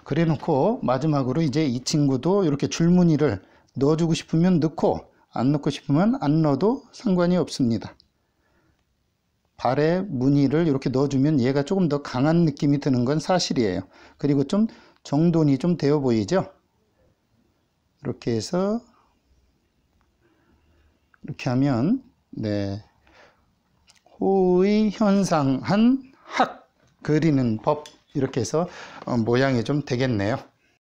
그래 놓고 마지막으로 이제 이 친구도 이렇게 줄무늬를 넣어주고 싶으면 넣고 안 넣고 싶으면 안 넣어도 상관이 없습니다. 발에 무늬를 이렇게 넣어주면 얘가 조금 더 강한 느낌이 드는 건 사실이에요. 그리고 좀 정돈이 좀 되어 보이죠? 이렇게 해서 이렇게 하면 네 호의 현상한 학 그리는 법 이렇게 해서 어, 모양이 좀 되겠네요.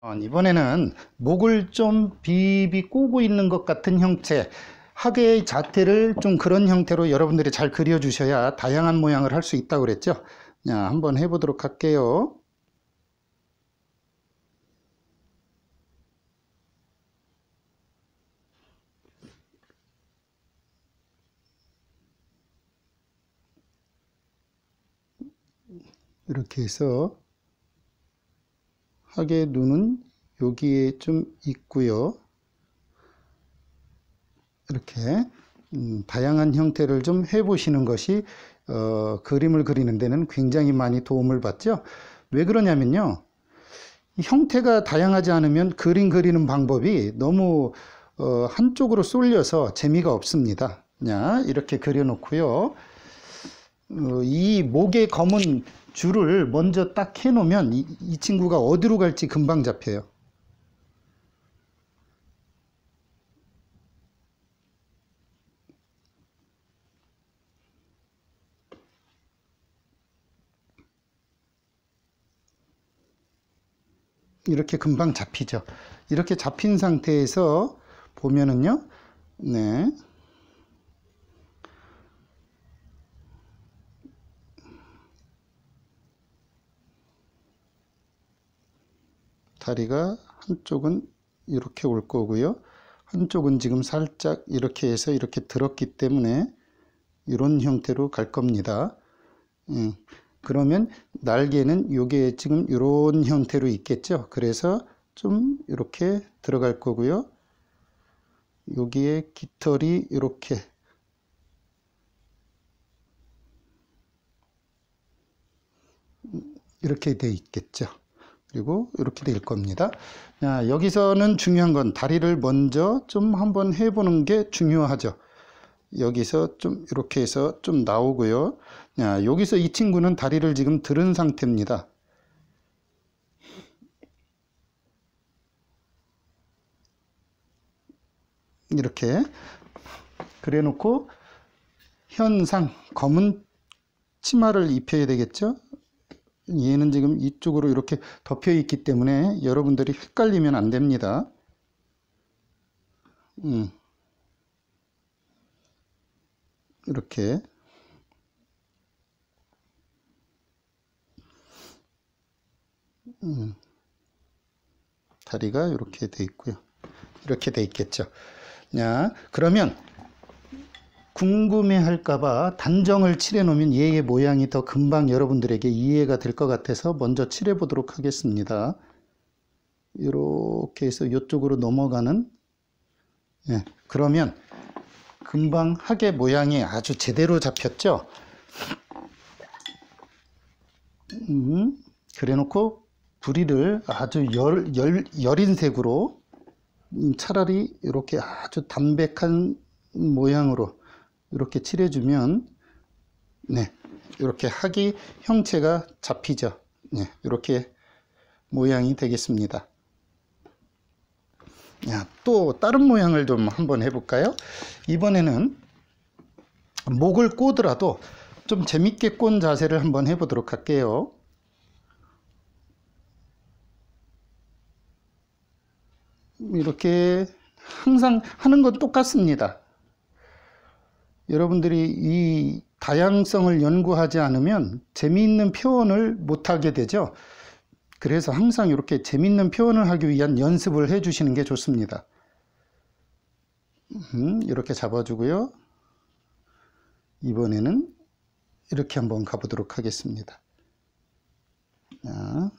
어, 이번에는 목을 좀 비비 꼬고 있는 것 같은 형체 하계의 자태를 좀 그런 형태로 여러분들이 잘 그려주셔야 다양한 모양을 할 수 있다고 그랬죠 자, 한번 해보도록 할게요 이렇게 해서 하게 눈은 여기에 좀 있고요. 이렇게 음, 다양한 형태를 좀 해보시는 것이 어, 그림을 그리는 데는 굉장히 많이 도움을 받죠. 왜 그러냐면요. 형태가 다양하지 않으면 그림 그리는 방법이 너무 어, 한쪽으로 쏠려서 재미가 없습니다. 그냥 이렇게 그려놓고요. 어, 이목에 검은 줄을 먼저 딱 해놓으면 이, 이 친구가 어디로 갈지 금방 잡혀요. 이렇게 금방 잡히죠. 이렇게 잡힌 상태에서 보면은요. 네. 다리가 한쪽은 이렇게 올 거고요. 한쪽은 지금 살짝 이렇게 해서 이렇게 들었기 때문에 이런 형태로 갈 겁니다. 음, 그러면 날개는 이게 지금 이런 형태로 있겠죠. 그래서 좀 이렇게 들어갈 거고요. 여기에 깃털이 이렇게 이렇게 돼 있겠죠. 그리고 이렇게 될 겁니다. 자, 여기서는 중요한 건 다리를 먼저 좀 한번 해보는 게 중요하죠. 여기서 좀 이렇게 해서 좀 나오고요. 자, 여기서 이 친구는 다리를 지금 들은 상태입니다. 이렇게 그래 놓고 현상 검은 치마를 입혀야 되겠죠 얘는 지금 이쪽으로 이렇게 덮여 있기 때문에 여러분들이 헷갈리면 안 됩니다. 음. 이렇게 음. 다리가 이렇게 돼 있고요. 이렇게 돼 있겠죠. 야, 그러면 궁금해할까봐 단정을 칠해놓으면 얘의 모양이 더 금방 여러분들에게 이해가 될 것 같아서 먼저 칠해보도록 하겠습니다. 이렇게 해서 이쪽으로 넘어가는 예, 그러면 금방 하게 모양이 아주 제대로 잡혔죠? 음, 그래놓고 부리를 아주 열, 열, 여린 색으로 차라리 이렇게 아주 담백한 모양으로 이렇게 칠해주면 네 이렇게 하기 형체가 잡히죠 네 이렇게 모양이 되겠습니다 야, 또 다른 모양을 좀 한번 해볼까요 이번에는 목을 꼬더라도 좀 재밌게 꼰 자세를 한번 해보도록 할게요 이렇게 항상 하는 건 똑같습니다 여러분들이 이 다양성을 연구하지 않으면 재미있는 표현을 못하게 되죠. 그래서 항상 이렇게 재미있는 표현을 하기 위한 연습을 해주시는 게 좋습니다. 음, 이렇게 잡아주고요. 이번에는 이렇게 한번 가보도록 하겠습니다. 자.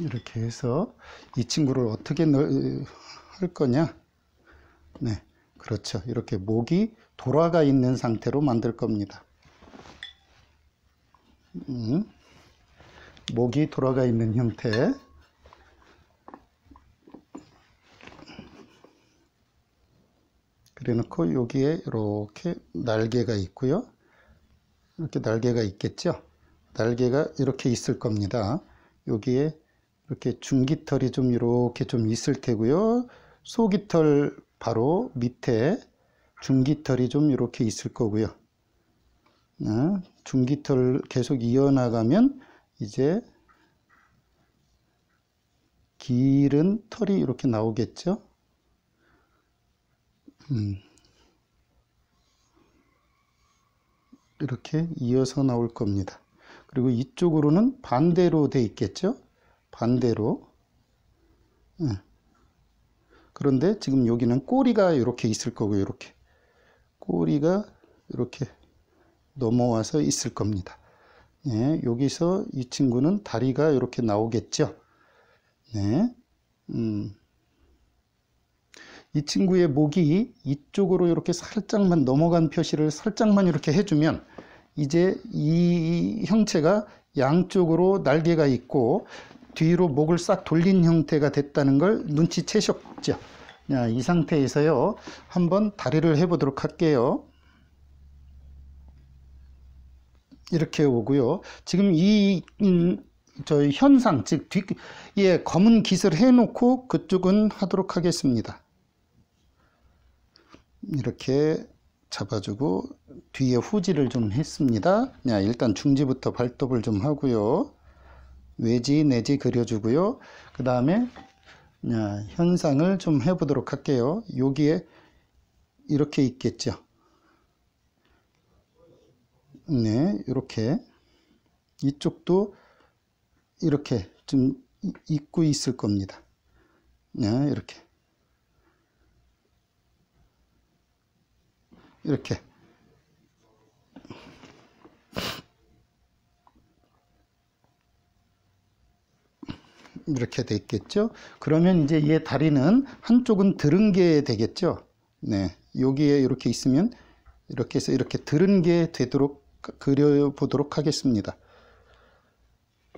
이렇게 해서 이 친구를 어떻게 할 거냐 네 그렇죠 이렇게 목이 돌아가 있는 상태로 만들 겁니다 음, 목이 돌아가 있는 형태 그래놓고 여기에 이렇게 날개가 있고요 이렇게 날개가 있겠죠 날개가 이렇게 있을 겁니다 여기에 이렇게 중깃털이 좀 이렇게 좀 있을 테고요. 소깃털 바로 밑에 중깃털이 좀 이렇게 있을 거고요. 어, 중깃털 계속 이어나가면 이제 길은 털이 이렇게 나오겠죠. 음. 이렇게 이어서 나올 겁니다. 그리고 이쪽으로는 반대로 돼 있겠죠. 반대로 예. 그런데 지금 여기는 꼬리가 이렇게 있을 거고 이렇게 꼬리가 이렇게 넘어와서 있을 겁니다. 네, 여기서 이 친구는 다리가 이렇게 나오겠죠. 네, 음, 이 친구의 목이 이쪽으로 이렇게 살짝만 넘어간 표시를 살짝만 이렇게 해주면 이제 이 형체가 양쪽으로 날개가 있고 뒤로 목을 싹 돌린 형태가 됐다는 걸 눈치채셨죠. 이 상태에서요. 한번 다리를 해보도록 할게요. 이렇게 오고요. 지금 이, 음, 저 현상, 즉, 뒤, 예, 검은 깃을 해놓고 그쪽은 하도록 하겠습니다. 이렇게 잡아주고 뒤에 후지를 좀 했습니다. 야, 일단 중지부터 발톱을 좀 하고요. 외지 내지 그려주고요. 그 다음에 아, 현상을 좀 해보도록 할게요. 여기에 이렇게 있겠죠. 네, 이렇게 이쪽도 이렇게 좀 입고 있을 겁니다. 네, 이렇게 이렇게 이렇게 됐겠죠. 그러면 이제 얘 다리는 한쪽은 들은 게 되겠죠. 네, 여기에 이렇게 있으면 이렇게 해서 이렇게 들은 게 되도록 그려보도록 하겠습니다.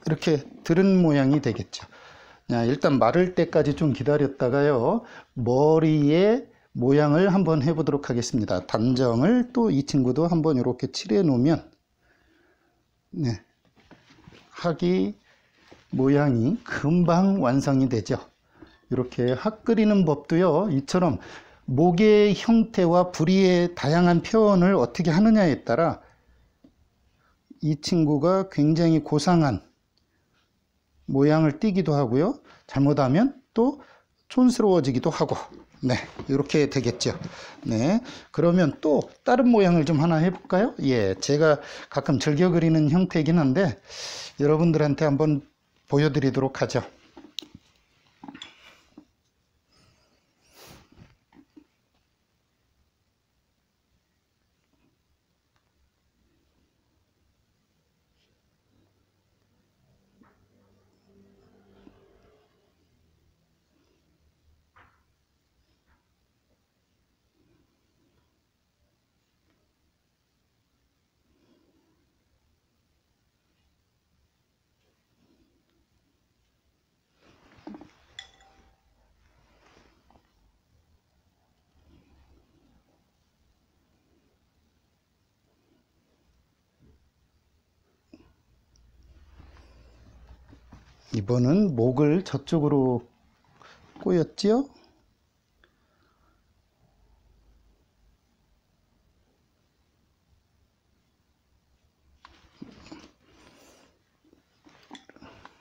이렇게 들은 모양이 되겠죠. 자, 일단 마를 때까지 좀 기다렸다가요. 머리에 모양을 한번 해보도록 하겠습니다. 단정을 또 이 친구도 한번 이렇게 칠해 놓으면 네. 하기 모양이 금방 완성이 되죠. 이렇게 학 그리는 법도요. 이처럼 목의 형태와 부리의 다양한 표현을 어떻게 하느냐에 따라 이 친구가 굉장히 고상한 모양을 띠기도 하고요. 잘못하면 또 촌스러워지기도 하고 네 이렇게 되겠죠 네 그러면 또 다른 모양을 좀 하나 해볼까요 예 제가 가끔 즐겨 그리는 형태이긴 한데 여러분들한테 한번 보여드리도록 하죠. 이번은 목을 저쪽으로 꼬였지요?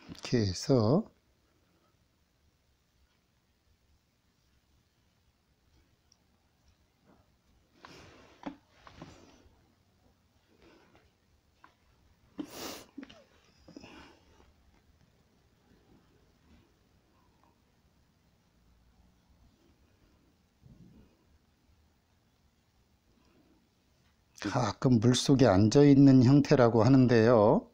이렇게 해서 가끔 물속에 앉아있는 형태라고 하는데요.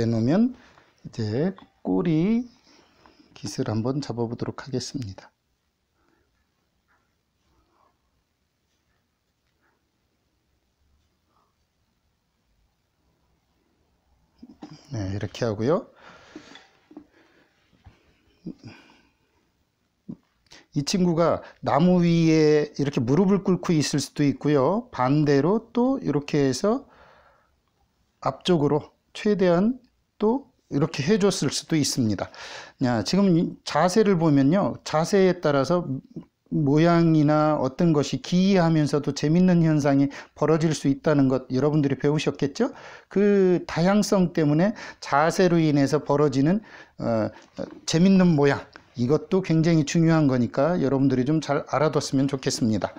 그래 놓으면 이제 꼬리 깃을 한번 잡아 보도록 하겠습니다 네, 이렇게 하고요 이 친구가 나무 위에 이렇게 무릎을 꿇고 있을 수도 있고요 반대로 또 이렇게 해서 앞쪽으로 최대한 또 이렇게 해줬을 수도 있습니다. 야, 지금 자세를 보면요. 자세에 따라서 모양이나 어떤 것이 기이하면서도 재밌는 현상이 벌어질 수 있다는 것 여러분들이 배우셨겠죠? 그 다양성 때문에 자세로 인해서 벌어지는 어, 재밌는 모양 이것도 굉장히 중요한 거니까 여러분들이 좀 잘 알아뒀으면 좋겠습니다.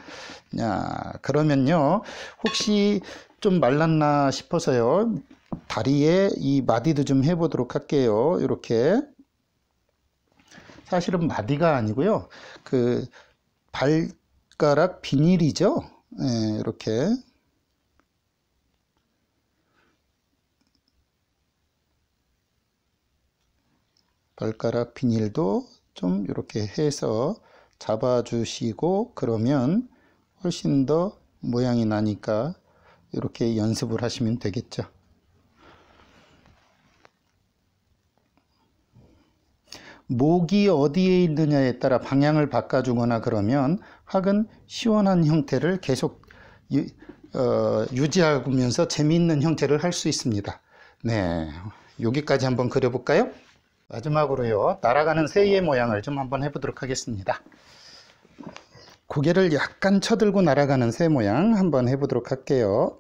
야, 그러면요. 혹시 좀 말랐나 싶어서요. 다리에 이 마디도 좀 해보도록 할게요. 이렇게 사실은 마디가 아니고요. 그 발가락 비닐이죠. 네, 이렇게 발가락 비닐도 좀 이렇게 해서 잡아주시고 그러면 훨씬 더 모양이 나니까 이렇게 연습을 하시면 되겠죠. 목이 어디에 있느냐에 따라 방향을 바꿔주거나 그러면 학은 시원한 형태를 계속 유, 어, 유지하면서 재미있는 형태를 할 수 있습니다. 네, 여기까지 한번 그려볼까요? 마지막으로요, 날아가는 새의 모양을 좀 한번 해보도록 하겠습니다. 고개를 약간 쳐들고 날아가는 새 모양 한번 해보도록 할게요.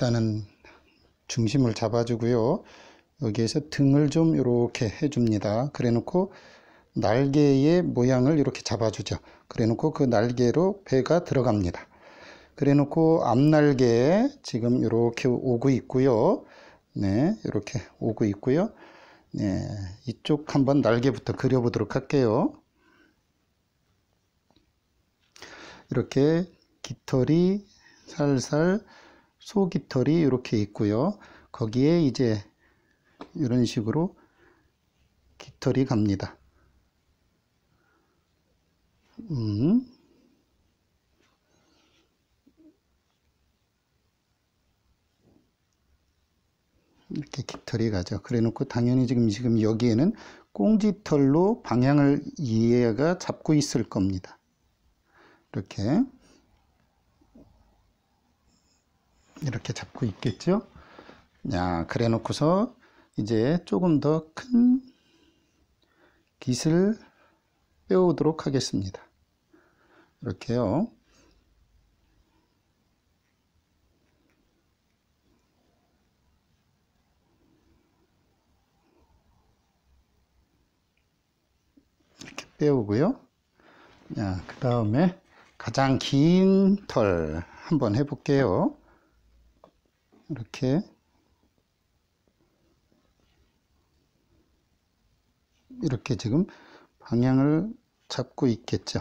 일단은 중심을 잡아주고요. 여기에서 등을 좀 이렇게 해줍니다. 그래놓고 날개의 모양을 이렇게 잡아주죠. 그래놓고 그 날개로 배가 들어갑니다. 그래놓고 앞날개에 지금 이렇게 오고 있고요. 네, 이렇게 오고 있고요. 네, 이쪽 한번 날개부터 그려보도록 할게요. 이렇게 깃털이 살살 소깃털이 이렇게 있고요. 거기에 이제 이런 식으로 깃털이 갑니다. 음. 이렇게 깃털이 가죠. 그래 놓고 당연히 지금 지금 여기에는 꽁지털로 방향을 이해가 잡고 있을 겁니다. 이렇게 이렇게 잡고 있겠죠 야 그래 놓고서 이제 조금 더 큰 깃을 빼오도록 하겠습니다 이렇게요 이렇게 빼오고요 자, 그 다음에 가장 긴 털 한번 해볼게요 이렇게 이렇게 지금 방향을 잡고 있겠죠.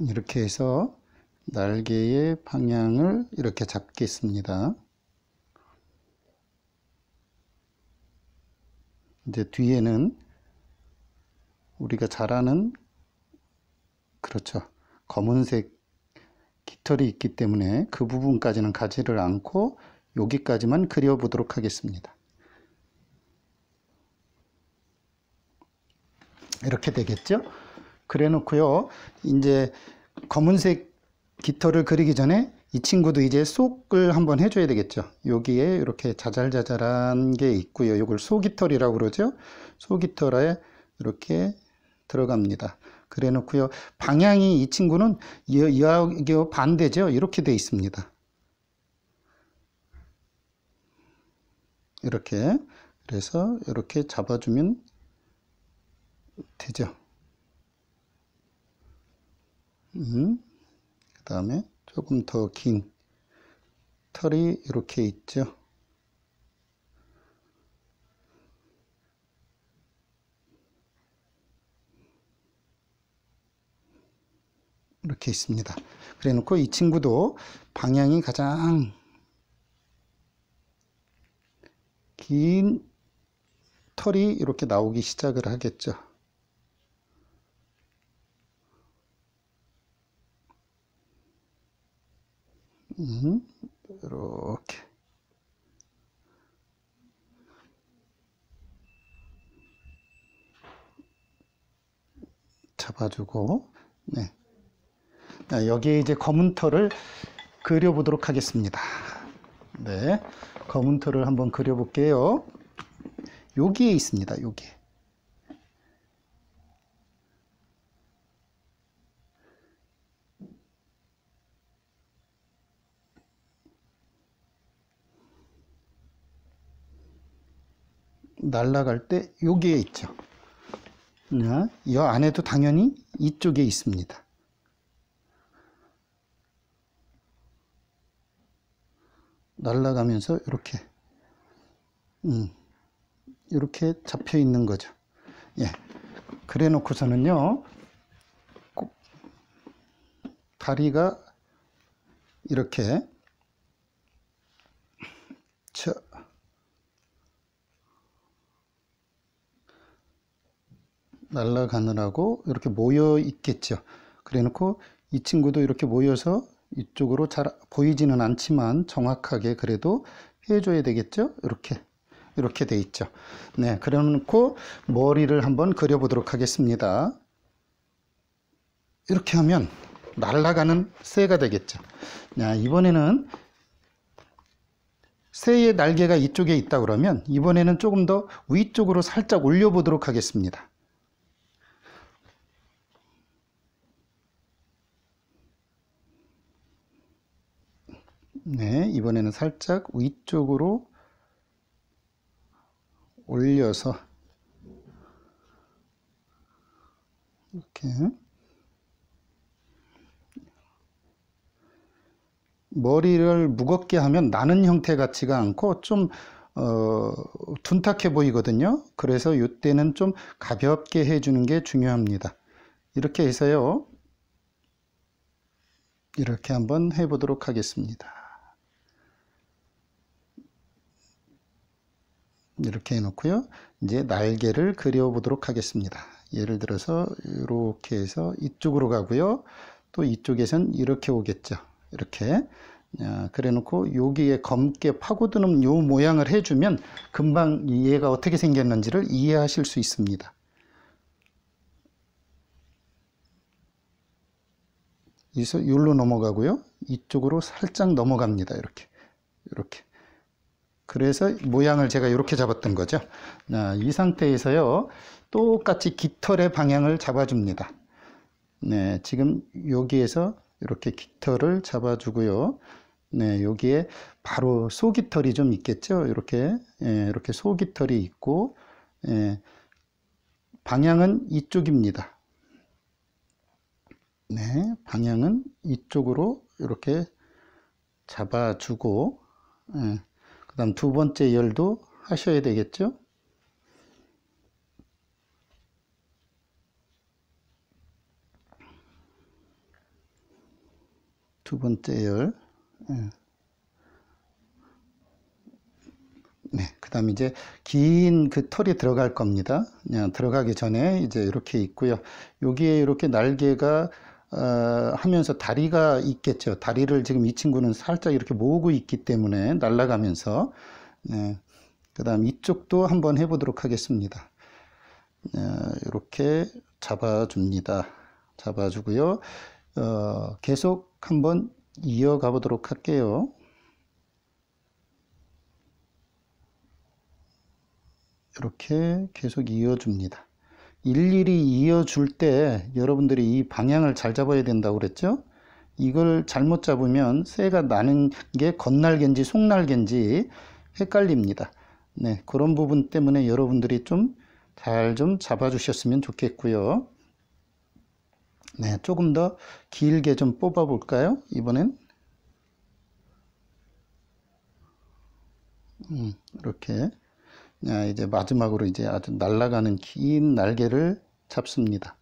이렇게 해서 날개의 방향을 이렇게 잡겠습니다. 이제 뒤에는 우리가 잘 아는 그렇죠. 검은색 깃털이 있기 때문에 그 부분까지는 가지를 않고 여기까지만 그려보도록 하겠습니다. 이렇게 되겠죠? 그래 놓고요. 이제 검은색 깃털을 그리기 전에 이 친구도 이제 속을 한번 해줘야 되겠죠. 여기에 이렇게 자잘자잘한 게 있고요. 이걸 소깃털이라고 그러죠. 소깃털에 이렇게 들어갑니다. 그래 놓고요. 방향이 이 친구는 여하교 반대죠. 이렇게 돼 있습니다. 이렇게 그래서 이렇게 잡아주면 되죠. 음, 그 다음에 조금 더 긴 털이 이렇게 있죠. 이렇게 있습니다. 그래 놓고 이 친구도 방향이 가장 긴 털이 이렇게 나오기 시작을 하겠죠. 음, 이렇게 잡아주고 네 네, 여기에 이제 검은 털을 그려보도록 하겠습니다. 네, 검은 털을 한번 그려볼게요. 여기에 있습니다. 여기에. 날아갈 때 여기에 있죠. 이 네, 안에도 당연히 이쪽에 있습니다. 날아가면서 이렇게 음, 이렇게 잡혀 있는 거죠. 예. 그래 놓고서는요. 다리가 이렇게 저 날아가느라고 이렇게 모여 있겠죠. 그래 놓고 이 친구도 이렇게 모여서 이쪽으로 잘 보이지는 않지만 정확하게 그래도 해줘야 되겠죠? 이렇게 이렇게 돼 있죠. 네, 그래놓고 머리를 한번 그려보도록 하겠습니다. 이렇게 하면 날아가는 새가 되겠죠. 자, 이번에는 새의 날개가 이쪽에 있다 그러면 이번에는 조금 더 위쪽으로 살짝 올려보도록 하겠습니다. 네, 이번에는 살짝 위쪽으로 올려서 이렇게 머리를 무겁게 하면 나는 형태 같지가 않고 좀 어, 둔탁해 보이거든요. 그래서 이때는 좀 가볍게 해주는 게 중요합니다. 이렇게 해서요. 이렇게 한번 해보도록 하겠습니다. 이렇게 해놓고요. 이제 날개를 그려보도록 하겠습니다. 예를 들어서 이렇게 해서 이쪽으로 가고요. 또 이쪽에선 이렇게 오겠죠. 이렇게 아, 그래놓고 여기에 검게 파고드는 요 모양을 해주면 금방 얘가 어떻게 생겼는지를 이해하실 수 있습니다. 여기서 여로 넘어가고요. 이쪽으로 살짝 넘어갑니다. 이렇게 이렇게 그래서 모양을 제가 이렇게 잡았던 거죠. 아, 이 상태에서요. 똑같이 깃털의 방향을 잡아줍니다. 네, 지금 여기에서 이렇게 깃털을 잡아주고요. 네, 여기에 바로 소깃털이 좀 있겠죠. 이렇게 예, 이렇게 소깃털이 있고 예, 방향은 이쪽입니다. 네, 방향은 이쪽으로 이렇게 잡아주고 예, 그 다음 두 번째 열도 하셔야 되겠죠? 두 번째 열. 예. 네, 그 다음 이제 긴 그 털이 들어갈 겁니다. 그냥 들어가기 전에 이제 이렇게 있고요. 여기에 이렇게 날개가 어, 하면서 다리가 있겠죠. 다리를 지금 이 친구는 살짝 이렇게 모으고 있기 때문에 날아가면서 네. 그 다음 이쪽도 한번 해보도록 하겠습니다. 네. 이렇게 잡아줍니다. 잡아주고요. 어, 계속 한번 이어가 보도록 할게요. 이렇게 계속 이어줍니다. 일일이 이어줄 때 여러분들이 이 방향을 잘 잡아야 된다고 그랬죠? 이걸 잘못 잡으면 새가 나는 게 겉날개인지 속날개인지 헷갈립니다. 네, 그런 부분 때문에 여러분들이 좀 잘좀 좀 잡아주셨으면 좋겠고요. 네, 조금 더 길게 좀 뽑아볼까요? 이번엔 음, 이렇게 아, 이제 마지막으로 이제 아주 날아가는 긴 날개를 잡습니다.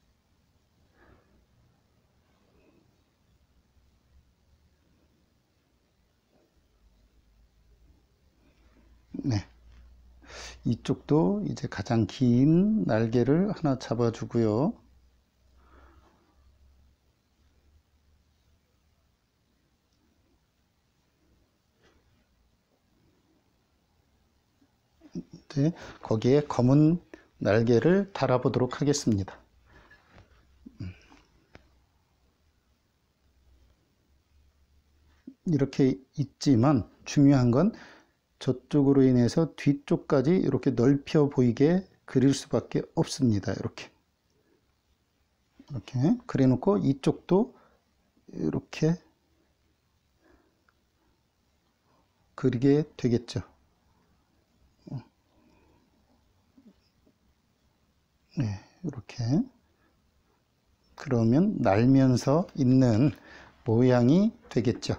네. 이쪽도 이제 가장 긴 날개를 하나 잡아주고요. 네, 거기에 검은 날개를 달아보도록 하겠습니다. 음. 이렇게 있지만 중요한 건 저쪽으로 인해서 뒤쪽까지 이렇게 넓혀 보이게 그릴 수밖에 없습니다. 이렇게 이렇게 그려놓고 이쪽도 이렇게 그리게 되겠죠. 네, 이렇게 그러면 날면서 있는 모양이 되겠죠.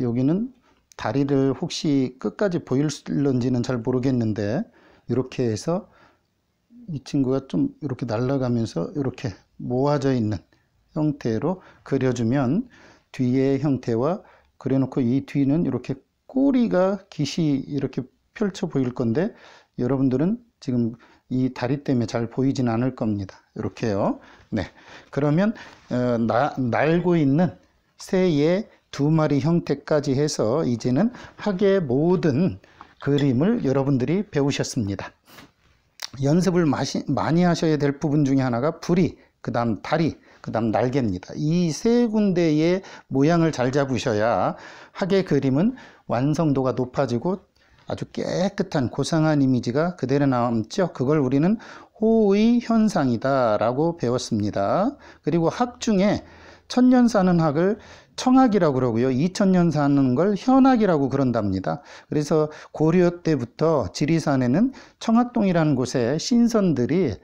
여기는 다리를 혹시 끝까지 보일런지는 잘 모르겠는데 이렇게 해서 이 친구가 좀 이렇게 날아가면서 이렇게 모아져 있는 형태로 그려주면 뒤에 형태와 그려놓고 이 뒤는 이렇게 꼬리가 깃이 이렇게 펼쳐 보일 건데 여러분들은 지금 이 다리 때문에 잘 보이진 않을 겁니다. 이렇게요. 네. 그러면 어, 나, 날고 있는 새의 두 마리 형태까지 해서 이제는 학의 모든 그림을 여러분들이 배우셨습니다. 연습을 마시, 많이 하셔야 될 부분 중에 하나가 부리, 그 다음 다리, 그 다음 날개입니다. 이 세 군데의 모양을 잘 잡으셔야 학의 그림은 완성도가 높아지고 아주 깨끗한 고상한 이미지가 그대로 남죠. 그걸 우리는 호의 현상이다라고 배웠습니다. 그리고 학 중에 천년 사는 학을 청학이라고 그러고요. 2000년 사는 걸 현학이라고 그런답니다. 그래서 고려 때부터 지리산에는 청학동이라는 곳에 신선들이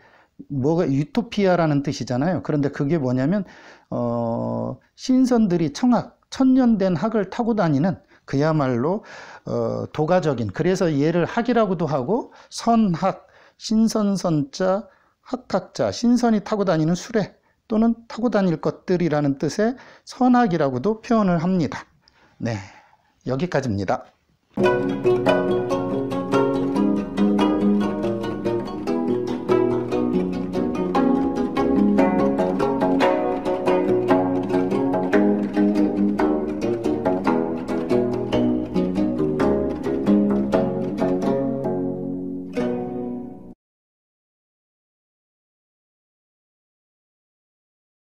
뭐가 유토피아라는 뜻이잖아요. 그런데 그게 뭐냐면 어 신선들이 청학 천년된 학을 타고 다니는 그야말로 어, 도가적인 그래서 예를 학이라고도 하고 선학 신선선자 학학자 신선이 타고 다니는 수레 또는 타고 다닐 것들이라는 뜻의 선학이라고도 표현을 합니다. 네 여기까지입니다.